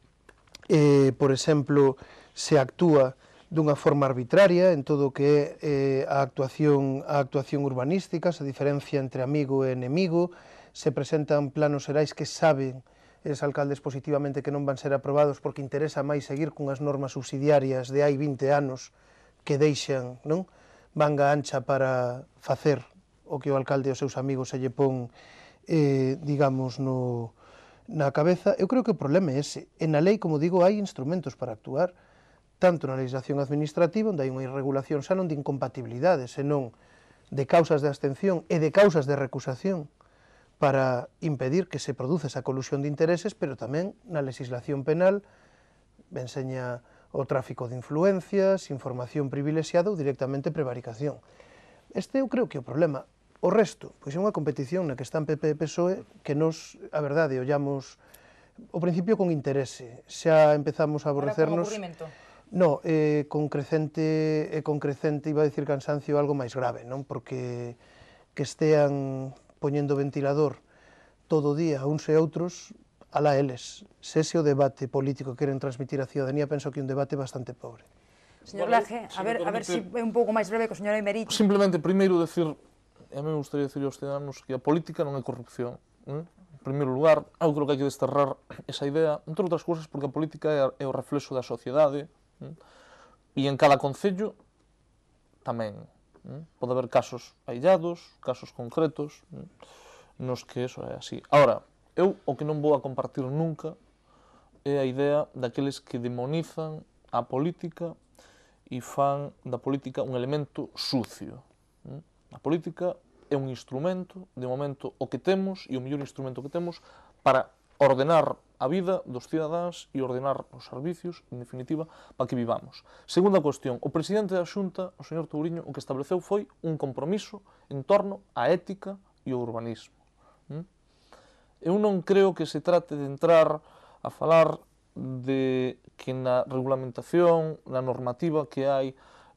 eh, por exemplo, se actúa dunha forma arbitraria en todo o que é eh, a actuación a actuación urbanística, se diferencia entre amigo e enemigo, se presentan planos erais que saben es alcaldes positivamente que non van ser aprobados porque interesa máis seguir cunhas normas subsidiarias de hai 20 anos que deixan, non? manga ancha para facer o que o alcalde e os seus amigos se lle pon, eh, digamos, no, na cabeza. Eu creo que o problema é ese. En a lei, como digo, hai instrumentos para actuar, tanto na legislación administrativa, onde hai unha irregulación xa non de incompatibilidade, senón de causas de abstención e de causas de recusación para impedir que se produce esa colusión de intereses, pero tamén na legislación penal, enseña o tráfico de influencias, información privilexiada ou directamente prevaricación. Este eu creo que é o problema. O resto, pois é unha competición na que están PP e PSOE que nos, a verdade, ollamos o principio con interese. Xa empezamos a aborrecernos... No, eh, con crecente, eh, con crecente, iba a decir cansancio, algo máis grave, non? Porque que estean poñendo ventilador todo o día uns e outros, alá eles. Se ese o debate político queren transmitir a ciudadanía, penso que é un debate bastante pobre. Señor vale, Laje, a ver, a ver se si é un pouco máis breve que o señor Emerito. Simplemente, primeiro, decir, a mí me gustaría decir aos cidadanos que a política non é corrupción. ¿eh? En primeiro lugar, eu creo que hai que desterrar esa idea, entre outras cousas, porque a política é o reflexo da sociedade, ¿eh? e en cada concello tamén. ¿eh? Pode haber casos aillados, casos concretos, nos que eso é así. Ahora, Eu o que non vou a compartir nunca é a idea daqueles que demonizan a política e fan da política un elemento sucio. A política é un instrumento, de momento, o que temos e o mellor instrumento que temos para ordenar a vida dos cidadáns e ordenar os servicios, en definitiva, para que vivamos. Segunda cuestión, o presidente da Xunta, o señor Touriño, o que estableceu foi un compromiso en torno á ética e ao urbanismo. Eu non creo que se trate de entrar a falar de que na regulamentación, na normativa que hai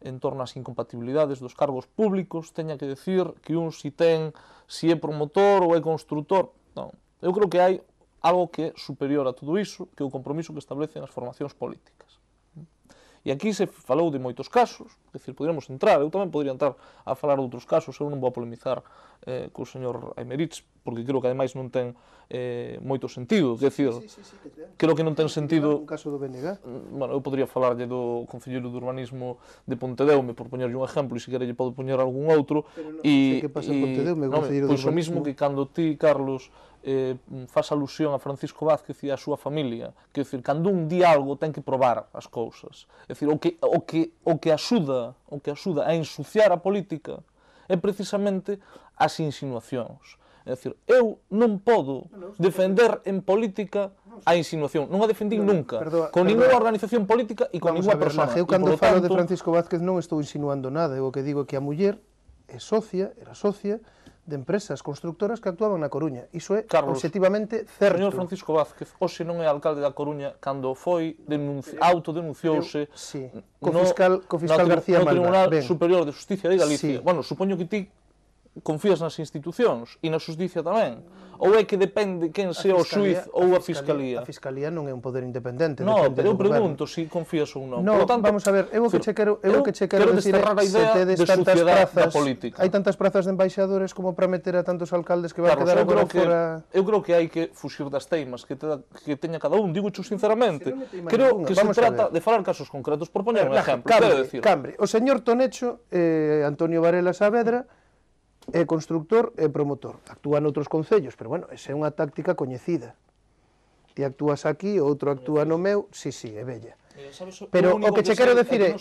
en torno ás incompatibilidades dos cargos públicos teña que decir que un si ten, si é promotor ou é construtor. Non. Eu creo que hai algo que é superior a todo iso, que é o compromiso que establecen as formacións políticas. E aquí se falou de moitos casos, Quer dicir, poderíamos entrar, eu tamén podría entrar a falar de outros casos, eu non vou a polemizar eh, co señor Aimerich, porque creo que ademais non ten eh, moito sentido, quer dicir, sí, sí, sí, que ten. creo que non ten sentido... Un caso do BNG. Mm, bueno, eu podría falarlle do Concelleiro de Urbanismo de Pontedeume, por poñerlle un exemplo, e se quere lle podo poñer algún outro, Pero non, sei Que pasa en Pontedeume, no, Concelleiro pois de Pois o mismo que cando ti, Carlos, eh, faz alusión a Francisco Vázquez e a súa familia, que, quer dicir, cando un di algo ten que probar as cousas, é dicir, o que, o que, o que axuda o que axuda a ensuciar a política é precisamente as insinuacións. É dicir, eu non podo defender en política a insinuación. Non a defendín nunca, perdoa, con ninguna organización política e con ninguna persona. Eu cando falo tanto... de Francisco Vázquez non estou insinuando nada, eu o que digo é que a muller é socia, era socia de empresas constructoras que actuaban na Coruña. Iso é Carlos, objetivamente certo. señor Francisco Vázquez, hoxe non é alcalde da Coruña, cando foi denunci, autodenunciouse sí. co fiscal, no, co fiscal no, García no Tribunal ben. Superior de Justicia de Galicia. Sí. Bueno, supoño que ti confías nas institucións e na justicia tamén? Ou é que depende quen sea o xuiz ou a fiscalía? A fiscalía non é un poder independente. No, pero eu pregunto se si confías ou non. No, Por tanto, vamos a ver, eu o que che quero, eu, eu que che quero, quero decir é se tedes de tantas prazas, política. hai tantas prazas de embaixadores como para meter a tantos alcaldes que van claro, quedar agora fora... eu creo que hai que fuxir das teimas que, te, que teña cada un, digo sinceramente. Si creo que se trata de falar casos concretos, por poner un exemplo. Cambre, cambre. O señor Tonecho, eh, Antonio Varela Saavedra, é constructor e promotor. Actúa noutros concellos, pero bueno, esa é unha táctica coñecida. Ti actúas aquí, outro actúa no meu, sí, sí, é bella. pero o, o que che quero dicir é,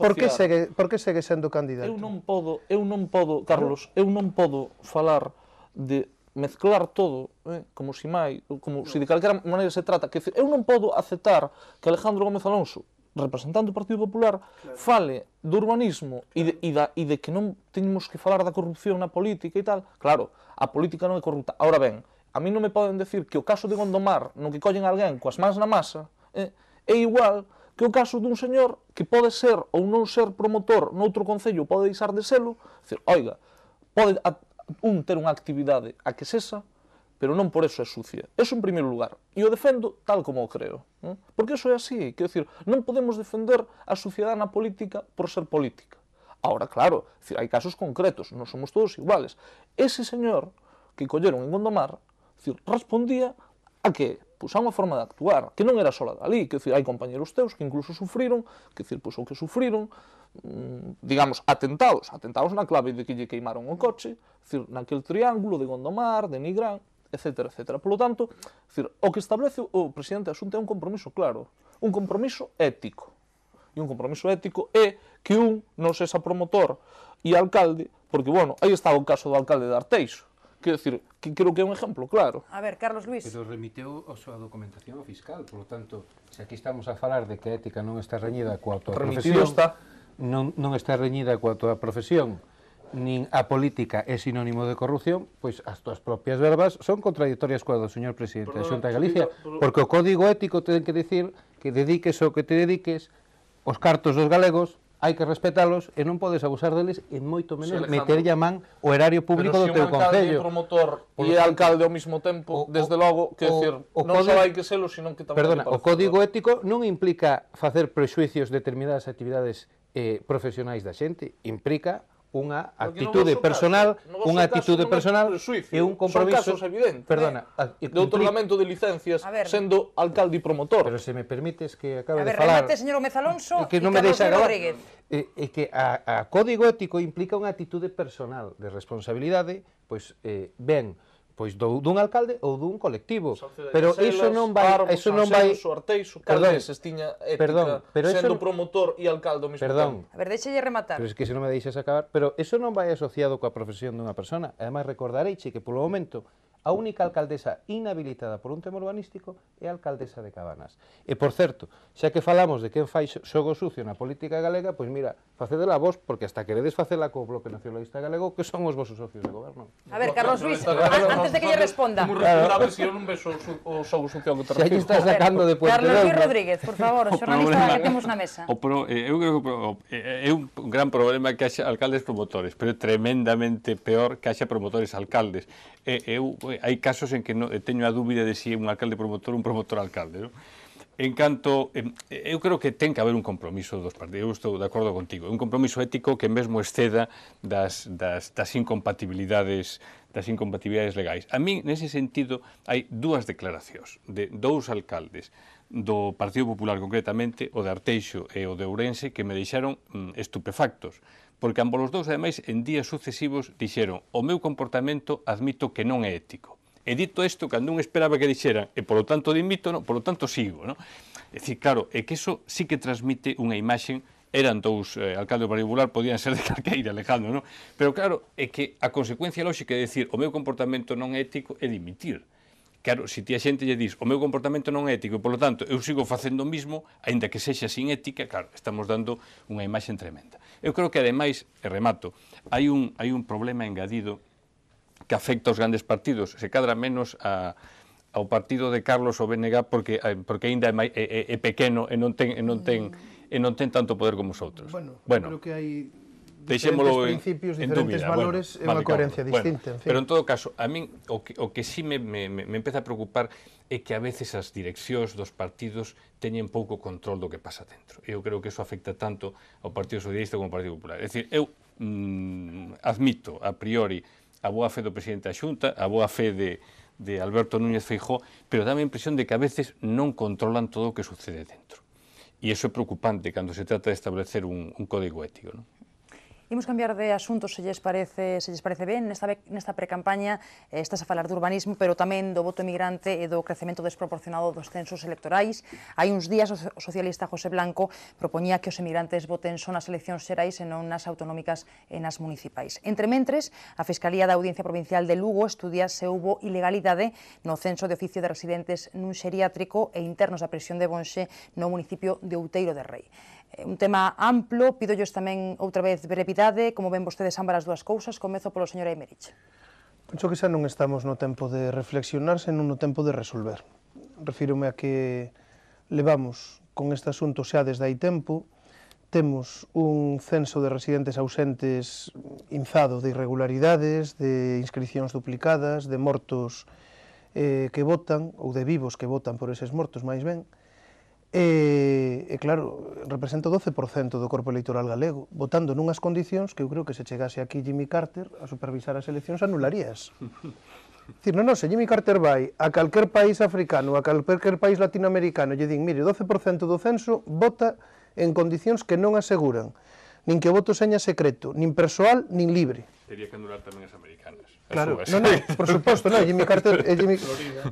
por que segue, por que segue sendo candidato? Eu non podo, eu non podo, Carlos, eu non podo falar de mezclar todo, eh, como si mai, como se si de calquera maneira se trata, que eu non podo aceptar que Alejandro Gómez Alonso representante do Partido Popular claro. fale do urbanismo claro. e, de, e, da, e de que non teñemos que falar da corrupción na política e tal, claro, a política non é corrupta. Ahora ben, a mí non me poden decir que o caso de Gondomar, non que collen alguén coas mans na masa, eh, é igual que o caso dun señor que pode ser ou non ser promotor noutro concello, pode deixar de selo, decir, oiga, pode a, un ter unha actividade a que sexa, pero non por eso é sucia. Eso en primeiro lugar. E o defendo tal como o creo. Non? Porque eso é así. Quero dicir, non podemos defender a suciedade na política por ser política. Ahora, claro, decir, hai casos concretos, non somos todos iguales. Ese señor que colleron en Gondomar, decir, respondía a que pois, a unha forma de actuar, que non era só a dali, que decir, hai compañeros teus que incluso sufriron, que decir, pois, o que sufriron, mm, digamos, atentados, atentados na clave de que lle queimaron o coche, decir, naquel triángulo de Gondomar, de Nigrán, etcétera, etcétera. Polo tanto, decir, o que establece o presidente da Xunta é un compromiso claro, un compromiso ético. E un compromiso ético é que un non sexa promotor e alcalde, porque, bueno, aí está o caso do alcalde de Arteixo. Quero decir, que creo que é un exemplo claro. A ver, Carlos Luis. Pero remiteu a súa documentación ao fiscal, por lo tanto, se aquí estamos a falar de que a ética non está reñida coa tua Remitido profesión... está. Non, non está reñida coa tua profesión nin a política é sinónimo de corrupción, pois as túas propias verbas son contradictorias coa do señor presidente da Xunta de Galicia, porque o código ético ten que dicir que dediques o que te dediques, os cartos dos galegos hai que respetalos e non podes abusar deles e moito menos sí, meter a man o erario público Pero do teu concello. Pero se un promotor e alcalde ao mesmo tempo, o, desde logo, que decir, o non código, só hai que selo, senón que tamén... Perdona, o código ético non implica facer prexuicios de determinadas actividades eh, profesionais da xente, implica unha actitude personal, unha actitude personal e un compromiso... Son casos evidentes, perdona, eh? de otorgamento de licencias ver, sendo alcalde e promotor. Pero se me permites que acabe a ver, de falar... Remate, señor Gómez Alonso que non me deixa acabar, e, e eh, eh, que a, a código ético implica unha actitude personal de responsabilidade, pois pues, eh, ben, pois do, dun alcalde ou dun colectivo. Pero iso non vai, Arbus, iso non vai Arteixo, se tiña ética perdón, pero sendo eso... promotor e alcalde ao mesmo perdón. tempo. A ver, deixalle rematar. Pero es que se non me deixas acabar, pero iso non vai asociado coa profesión dunha persona. Ademais recordarei que polo momento A única alcaldesa inhabilitada por un tema urbanístico é a alcaldesa de Cabanas. E, por certo, xa que falamos de quen fai xogo sucio na política galega, pois mira, facedela vos, porque hasta queredes facela co Bloque Nacionalista Galego, que son os vosos socios de goberno. A ver, Carlos Luis, antes de que lle responda. Como responda, se eu non ves o xogo sucio que te refiro. Xa lle estás sacando de puente. Carlos Luis Rodríguez, por favor, o xornalista que temos na mesa. O pro, eh, eu creo que eh, é un gran problema que haxa alcaldes promotores, pero é tremendamente peor que haxa promotores alcaldes eh, eu hai casos en que no, eh, teño a dúbida de se si é un alcalde promotor ou un promotor alcalde, non? En canto, eh, eu creo que ten que haber un compromiso dos partidos, eu estou de acordo contigo, un compromiso ético que mesmo exceda das, das, das incompatibilidades das incompatibilidades legais. A mí, nese sentido, hai dúas declaracións de dous alcaldes do Partido Popular concretamente, o de Arteixo e o de Ourense, que me deixaron mm, estupefactos, porque ambos os dous, ademais, en días sucesivos, dixeron o meu comportamento admito que non é ético. E dito isto, cando un esperaba que dixeran, e polo tanto dimito, no, polo tanto sigo. No? É dicir, claro, é que eso sí que transmite unha imaxe eran dous eh, alcaldes do podían ser de calqueira, Alejandro, non? Pero claro, é que a consecuencia lógica de decir o meu comportamento non é ético é dimitir. Claro, se ti a xente lle dis o meu comportamento non é ético e, polo tanto, eu sigo facendo o mismo, aínda que sexa sin ética, claro, estamos dando unha imaxe tremenda. Eu creo que, ademais, e remato, hai un, hai un problema engadido que afecta aos grandes partidos, se cadra menos a, ao partido de Carlos BNG porque eh, porque aínda é, é, é pequeno e non ten e non ten e non ten tanto poder como os outros. Bueno, bueno. creo que hai deixémolo en, principios, en diferentes valores bueno, e unha coherencia bueno, distinta. en fin. Pero en todo caso, a min o que, o que sí me, me, me empeza a preocupar é que a veces as direccións dos partidos teñen pouco control do que pasa dentro. Eu creo que eso afecta tanto ao Partido Socialista como ao Partido Popular. É dicir, eu mm, admito a priori a boa fe do presidente da Xunta, a boa fe de, de Alberto Núñez Feijó, pero dame a impresión de que a veces non controlan todo o que sucede dentro. E iso é preocupante cando se trata de establecer un, un código ético. Non? Imos cambiar de asunto se lles parece, se lles parece ben. Nesta, nesta precampaña eh, estás a falar do urbanismo, pero tamén do voto emigrante e do crecemento desproporcionado dos censos electorais. Hai uns días o socialista José Blanco propoñía que os emigrantes voten son as eleccións xerais e non nas autonómicas e nas municipais. Entre mentres, a Fiscalía da Audiencia Provincial de Lugo estudia se houbo ilegalidade no censo de oficio de residentes nun xeriátrico e internos da prisión de Bonxe no municipio de Outeiro de Rei. Eh, un tema amplo, pídollos tamén outra vez brevidade, como ven vostedes ambas as dúas cousas, comezo polo señor Emerich. Penso que xa non estamos no tempo de reflexionar, senón no tempo de resolver. Refírome a que levamos con este asunto xa desde hai tempo, temos un censo de residentes ausentes inzado de irregularidades, de inscripcións duplicadas, de mortos eh, que votan, ou de vivos que votan por eses mortos, máis ben, E, e claro, representa 12% do corpo electoral galego, votando nunhas condicións que eu creo que se chegase aquí Jimmy Carter a supervisar as eleccións anularías. Dicir, non, non, se Jimmy Carter vai a calquer país africano, a calquer país latinoamericano, lle din, mire, 12% do censo vota en condicións que non aseguran, nin que o voto seña secreto, nin persoal, nin libre. Tería que anular tamén as americanas claro, non, no, por suposto, non, Jimmy Carter, eh, Jimmy...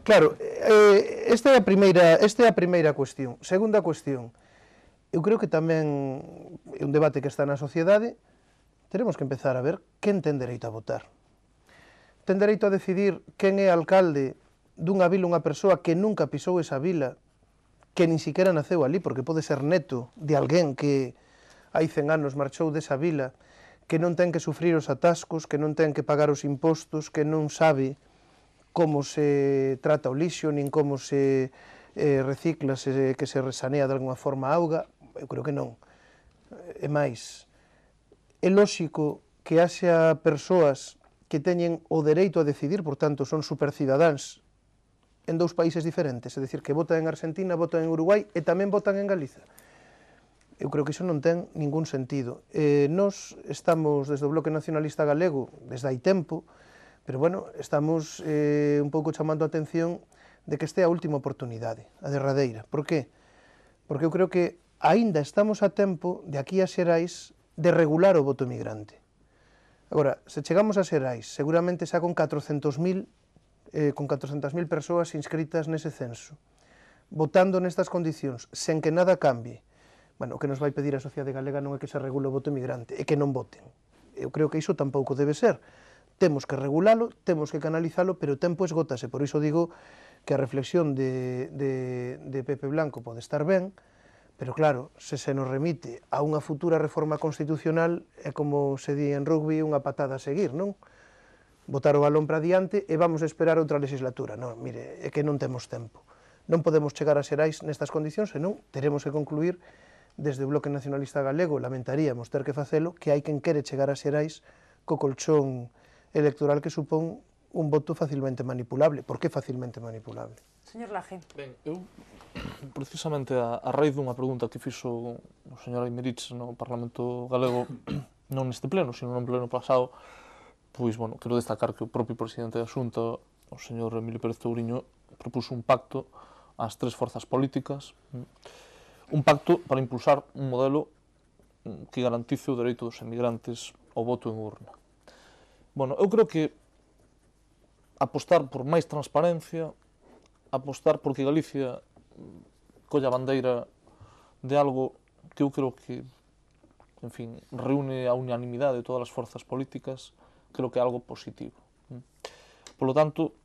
Claro, eh, esta é a primeira, esta é a primeira cuestión. Segunda cuestión, eu creo que tamén é un debate que está na sociedade, teremos que empezar a ver quen ten dereito a votar. Ten dereito a decidir quen é alcalde dunha vila unha persoa que nunca pisou esa vila, que nin siquiera naceu ali, porque pode ser neto de alguén que hai 100 anos marchou desa vila, que non ten que sufrir os atascos, que non ten que pagar os impostos, que non sabe como se trata o lixo, nin como se eh, recicla, se, que se resanea de alguna forma a auga, eu creo que non. É máis, é lóxico que haxa persoas que teñen o dereito a decidir, por tanto, son supercidadáns en dous países diferentes, é dicir, que votan en Argentina, votan en Uruguai e tamén votan en Galiza. Eu creo que iso non ten ningún sentido. Eh, nos estamos desde o Bloque Nacionalista Galego desde hai tempo, pero bueno, estamos eh, un pouco chamando a atención de que este é a última oportunidade, a derradeira. Por qué? Porque eu creo que aínda estamos a tempo de aquí a Xerais de regular o voto migrante. Agora, se chegamos a Xerais, seguramente xa con 400.000 eh, con 400.000 persoas inscritas nese censo, votando nestas condicións, sen que nada cambie, bueno, o que nos vai pedir a sociedade galega non é que se regule o voto emigrante, é que non voten. Eu creo que iso tampouco debe ser. Temos que regulalo, temos que canalizalo, pero o tempo esgotase. Por iso digo que a reflexión de, de, de Pepe Blanco pode estar ben, pero claro, se se nos remite a unha futura reforma constitucional, é como se di en rugby unha patada a seguir, non? Botar o balón para diante e vamos a esperar outra legislatura. Non, mire, é que non temos tempo. Non podemos chegar a Xerais nestas condicións, senón teremos que concluir desde o Bloque Nacionalista Galego lamentaríamos ter que facelo, que hai quen quere chegar a Xerais co colchón electoral que supón un voto facilmente manipulable. Por que facilmente manipulable? Señor Laje. Ben, eu precisamente a, a raíz dunha pregunta que fixo o señor Aimerich no Parlamento Galego, non neste pleno, sino non pleno pasado, pois, bueno, quero destacar que o propio presidente da Xunta, o señor Emilio Pérez Touriño, propuso un pacto ás tres forzas políticas, un pacto para impulsar un modelo que garantice o dereito dos emigrantes ao voto en urna. Bueno, eu creo que apostar por máis transparencia, apostar porque Galicia colla a bandeira de algo que eu creo que, en fin, reúne a unanimidade de todas as forzas políticas, creo que é algo positivo. Por lo tanto,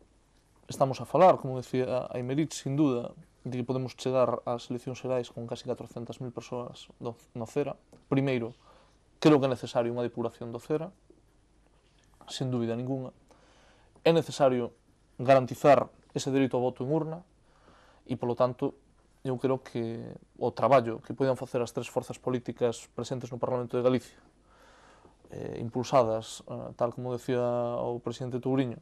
estamos a falar, como decía Aymerich, sin duda, de que podemos chegar ás eleccións xerais con casi 400.000 persoas do, no CERA. Primeiro, creo que é necesario unha depuración do CERA, sen dúbida ninguna. É necesario garantizar ese dereito ao voto en urna e, polo tanto, eu creo que o traballo que poidan facer as tres forzas políticas presentes no Parlamento de Galicia, eh, impulsadas, eh, tal como decía o presidente Touriño,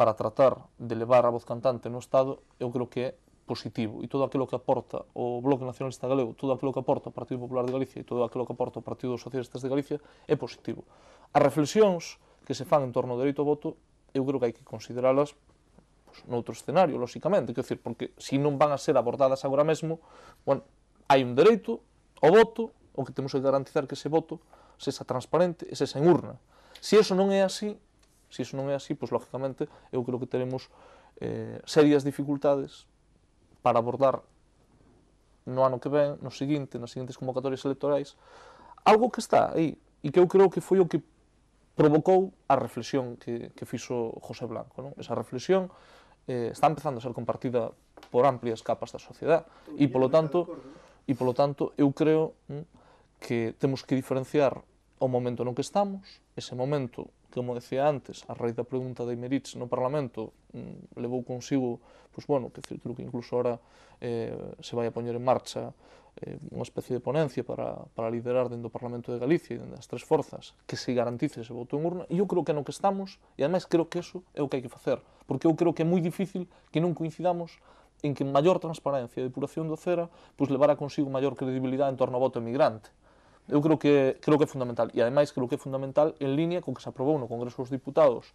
para tratar de levar a voz cantante no Estado, eu creo que é positivo e todo aquilo que aporta o Bloque Nacionalista Galego, todo aquilo que aporta o Partido Popular de Galicia e todo aquilo que aporta o Partido dos Socialistas de Galicia é positivo. As reflexións que se fan en torno ao dereito ao voto, eu creo que hai que consideralas pues, pois, noutro escenario, lóxicamente, quer decir, porque se si non van a ser abordadas agora mesmo, bueno, hai un dereito ao voto, o que temos que garantizar que ese voto sexa transparente e sexa en urna. Se si eso non é así, se si eso non é así, pois, pues, lógicamente, eu creo que teremos eh, serias dificultades para abordar no ano que ven, no seguinte, nas seguintes convocatorias electorais, algo que está aí e que eu creo que foi o que provocou a reflexión que, que fixo José Blanco. Non? Esa reflexión eh, está empezando a ser compartida por amplias capas da sociedade e, polo tanto, e polo tanto, eu creo mm, que temos que diferenciar o momento no que estamos, ese momento como decía antes, a raíz da pregunta de Imeritz no Parlamento mm, levou consigo, pois bueno, que creo que incluso ahora eh, se vai a poñer en marcha eh, unha especie de ponencia para, para liderar dentro do Parlamento de Galicia e dentro das tres forzas que se garantice ese voto en urna, e eu creo que no que estamos, e ademais creo que eso é o que hai que facer, porque eu creo que é moi difícil que non coincidamos en que maior transparencia e depuración do CERA pois levará consigo maior credibilidade en torno ao voto emigrante eu creo que creo que é fundamental e ademais creo que é fundamental en línea con que se aprobou no Congreso dos Diputados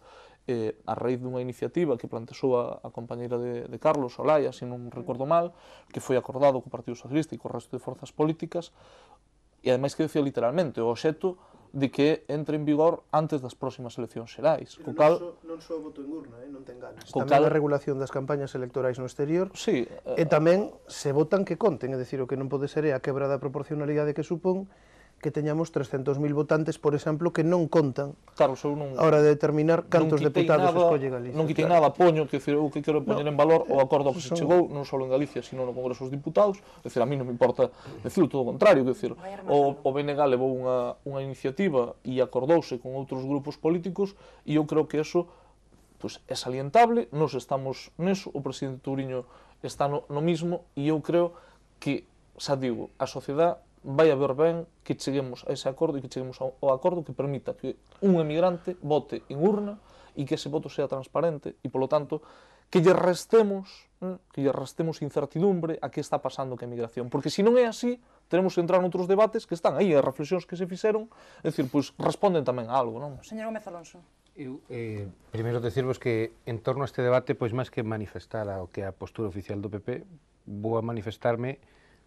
eh, a raíz dunha iniciativa que plantexou a, a compañeira de, de Carlos Olaya, se non recordo mal, que foi acordado co Partido Socialista e co resto de forzas políticas e ademais que decía literalmente o obxecto de que entre en vigor antes das próximas eleccións xerais. Co cal... Non só so, so voto en urna, eh? non ten ganas. tamén cal... a regulación das campañas electorais no exterior. Sí, eh, E tamén se votan que conten, é dicir, o que non pode ser é a quebra da proporcionalidade que supón que teñamos 300.000 votantes, por exemplo, que non contan claro, non, a hora de determinar cantos deputados nada, escolle Galicia. Non quitei claro. nada, poño, que o que quero poñer no, en valor o acordo que se son... chegou, non só en Galicia, sino no Congreso dos Diputados, é dicir, a mí non me importa decir todo o contrario, decir, o, o BNG levou unha, unha iniciativa e acordouse con outros grupos políticos e eu creo que eso pues, é salientable, nos estamos neso, o presidente Touriño está no, no mismo e eu creo que, xa digo, a sociedade vai haber ben que cheguemos a ese acordo e que cheguemos ao acordo que permita que un emigrante vote en urna e que ese voto sea transparente e, polo tanto, que lle restemos mm, que lle restemos incertidumbre a que está pasando que a emigración. Porque se non é así, tenemos que entrar noutros debates que están aí, as reflexións que se fixeron, é dicir, pois responden tamén a algo, non? Señor Gómez Alonso. Eu, eh, primeiro decirvos que en torno a este debate, pois máis que manifestar o que a postura oficial do PP, vou a manifestarme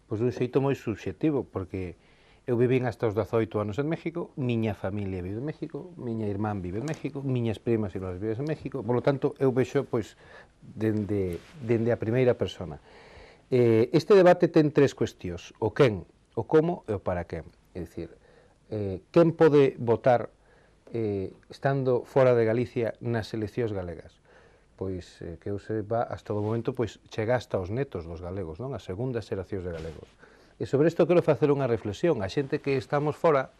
pois dun xeito moi subxetivo, porque eu vivín hasta os 18 anos en México, miña familia vive en México, miña irmán vive en México, miñas primas e irmáns vives en México, por lo tanto, eu vexo, pois, dende, dende a primeira persona. Eh, este debate ten tres cuestións, o quen, o como e o para quen. É dicir, eh, quen pode votar eh, estando fora de Galicia nas eleccións galegas? pois eh, que eu saiba, hasta o momento pois chega hasta os netos dos galegos, non? As segundas xeracións de galegos. E sobre isto quero facer unha reflexión. A xente que estamos fora,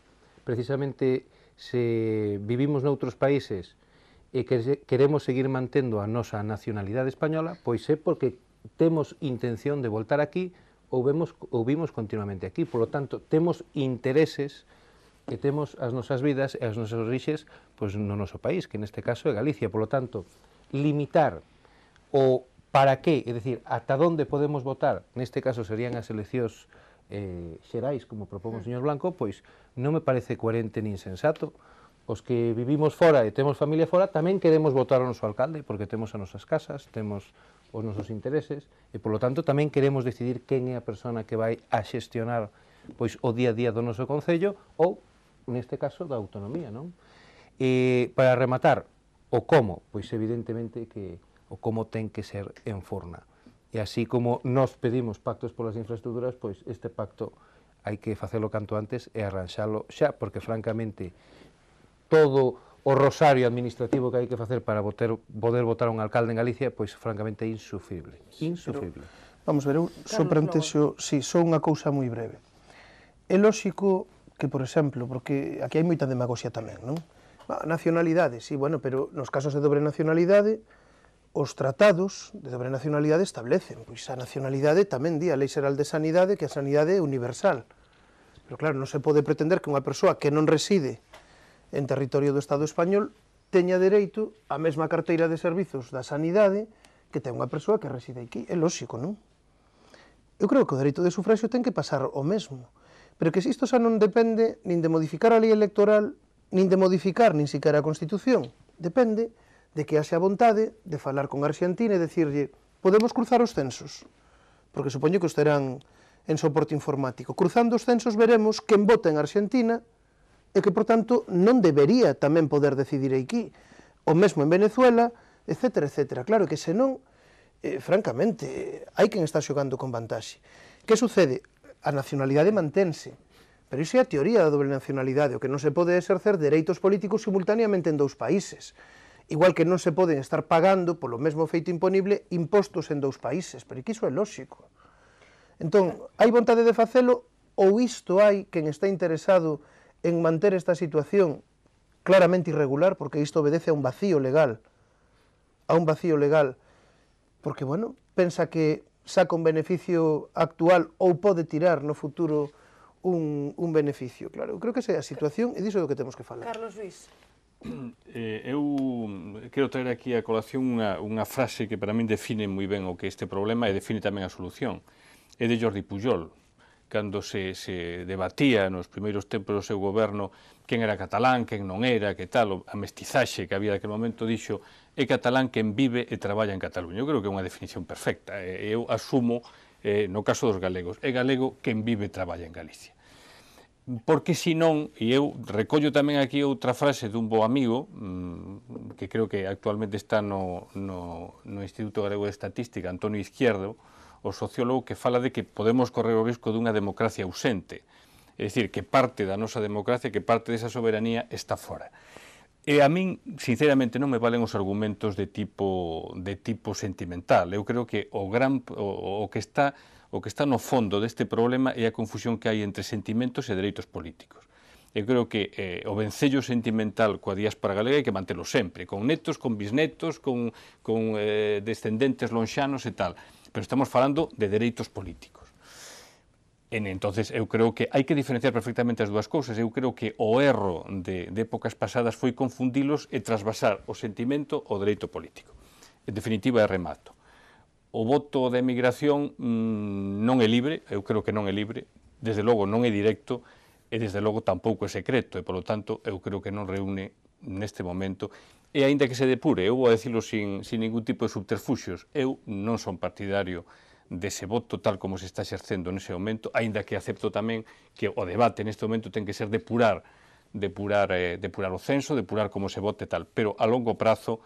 precisamente se vivimos noutros países e que queremos seguir mantendo a nosa nacionalidade española, pois é porque temos intención de voltar aquí ou vemos ou vimos continuamente aquí, por lo tanto, temos intereses que temos as nosas vidas e as nosas orixes pois no noso país, que neste caso é Galicia, por lo tanto, limitar o para qué, é dicir, ata onde podemos votar, neste caso serían as eleccións eh, xerais, como propón o hmm. señor Blanco, pois non me parece coherente nin sensato. Os que vivimos fora e temos familia fora tamén queremos votar ao noso alcalde, porque temos as nosas casas, temos os nosos intereses, e polo tanto tamén queremos decidir quen é a persona que vai a xestionar pois o día a día do noso Concello ou, neste caso, da autonomía. Non? E, para rematar, O como? Pois evidentemente que o como ten que ser en forna. E así como nos pedimos pactos polas infraestructuras, pois este pacto hai que facelo canto antes e arranxalo xa, porque francamente todo o rosario administrativo que hai que facer para voter, poder votar un alcalde en Galicia, pois francamente é insufrible. Insufrible. Pero, vamos ver, eu só si, sí, sou unha cousa moi breve. É lóxico que, por exemplo, porque aquí hai moita demagoxia tamén, non? Ah, nacionalidade, sí, bueno, pero nos casos de dobre nacionalidade, os tratados de dobre nacionalidade establecen, pois a nacionalidade tamén di a Lei Xeral de Sanidade que a sanidade é universal. Pero claro, non se pode pretender que unha persoa que non reside en territorio do Estado español teña dereito á mesma carteira de servizos da sanidade que ten unha persoa que reside aquí. É lógico, non? Eu creo que o dereito de sufragio ten que pasar o mesmo, pero que isto xa non depende nin de modificar a lei electoral nin de modificar nin siquiera a Constitución, depende de que haxe a vontade de falar con Arxentina e decirlle podemos cruzar os censos, porque supoño que os terán en soporte informático. Cruzando os censos veremos quen vota en Arxentina e que, por tanto, non debería tamén poder decidir aquí, o mesmo en Venezuela, etc. etc. Claro que senón, eh, francamente, hai quen está xogando con vantaxe. Que sucede? A nacionalidade mantense, Pero iso é a teoría da doble nacionalidade, o que non se pode exercer dereitos políticos simultaneamente en dous países. Igual que non se poden estar pagando polo mesmo feito imponible impostos en dous países, pero que iso é lóxico. Entón, hai vontade de facelo ou isto hai quen está interesado en manter esta situación claramente irregular, porque isto obedece a un vacío legal, a un vacío legal, porque, bueno, pensa que saca un beneficio actual ou pode tirar no futuro un, un beneficio. Claro, eu creo que esa é a situación e diso é o que temos que falar. Carlos Luis. Eh, eu quero traer aquí a colación unha, unha frase que para min define moi ben o que este problema e define tamén a solución. É de Jordi Pujol, cando se, se debatía nos primeiros tempos do seu goberno quen era catalán, quen non era, que tal, a mestizaxe que había daquele momento, dixo, é catalán quen vive e traballa en Cataluña. Eu creo que é unha definición perfecta. Eu asumo eh, no caso dos galegos, é galego quen vive e traballa en Galicia. Porque senón, e eu recollo tamén aquí outra frase dun bo amigo, mmm, que creo que actualmente está no, no, no Instituto Galego de Estatística, Antonio Izquierdo, o sociólogo que fala de que podemos correr o risco dunha democracia ausente, é dicir, que parte da nosa democracia, que parte desa soberanía está fora. E a min, sinceramente, non me valen os argumentos de tipo de tipo sentimental. Eu creo que o gran o, o que está o que está no fondo deste problema é a confusión que hai entre sentimentos e dereitos políticos. Eu creo que eh, o vencello sentimental coa diáspora galega hai que mantelo sempre, con netos, con bisnetos, con, con eh, descendentes lonxanos e tal. Pero estamos falando de dereitos políticos. En, entonces eu creo que hai que diferenciar perfectamente as dúas cousas. Eu creo que o erro de, de épocas pasadas foi confundilos e trasvasar o sentimento ao dereito político. En definitiva, é remato. O voto de emigración mmm, non é libre, eu creo que non é libre, desde logo non é directo e desde logo tampouco é secreto e polo tanto eu creo que non reúne neste momento e aínda que se depure, eu vou a decirlo sin, sin ningún tipo de subterfugios, eu non son partidario dese voto tal como se está exercendo nese momento, aínda que acepto tamén que o debate neste momento ten que ser depurar depurar, eh, depurar o censo, depurar como se vote tal, pero a longo prazo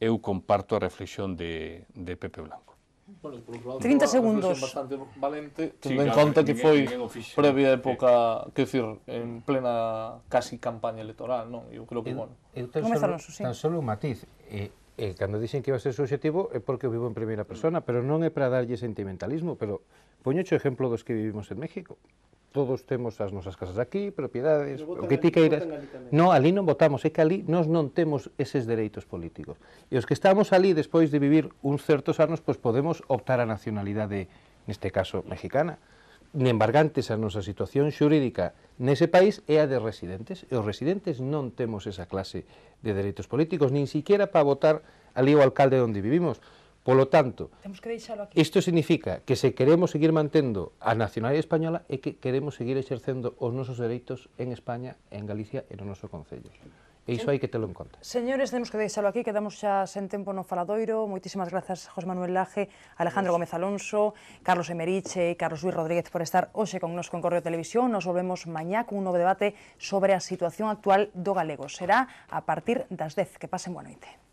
eu comparto a reflexión de, de Pepe Blanco. Bueno, lado, 30 segundos. bastante valente, tendo en claro, conta que foi previa época, sí. que decir, en plena casi campaña electoral, non? Eu creo que, eu, bueno. Eu tan solo, tan solo un matiz. Eh, E eh, cando dixen que iba a ser subjetivo é porque o vivo en primeira persona, pero non é para darlle sentimentalismo, pero poñecho exemplo dos que vivimos en México. Todos temos as nosas casas aquí, propiedades, o que ti queiras. No, ali non votamos, é que ali nós non temos eses dereitos políticos. E os que estamos ali despois de vivir uns certos anos, pois podemos optar a nacionalidade, neste caso, mexicana nembargantes a nosa situación xurídica nese país é a de residentes. E os residentes non temos esa clase de dereitos políticos, nin siquiera para votar ali o alcalde onde vivimos. Polo tanto, temos que aquí. Isto significa que se queremos seguir mantendo a nacionalidade española é que queremos seguir exercendo os nosos dereitos en España, en Galicia e no noso Concello. E iso hai que telo en conta. Señores, temos que deixalo aquí, quedamos xa sen tempo no faladoiro. Moitísimas grazas, José Manuel Laje, Alejandro Gómez Alonso, Carlos Emeriche e Carlos Luis Rodríguez por estar hoxe con nos con Correo Televisión. Nos volvemos mañá cun novo debate sobre a situación actual do galego. Será a partir das 10. Que pasen boa noite.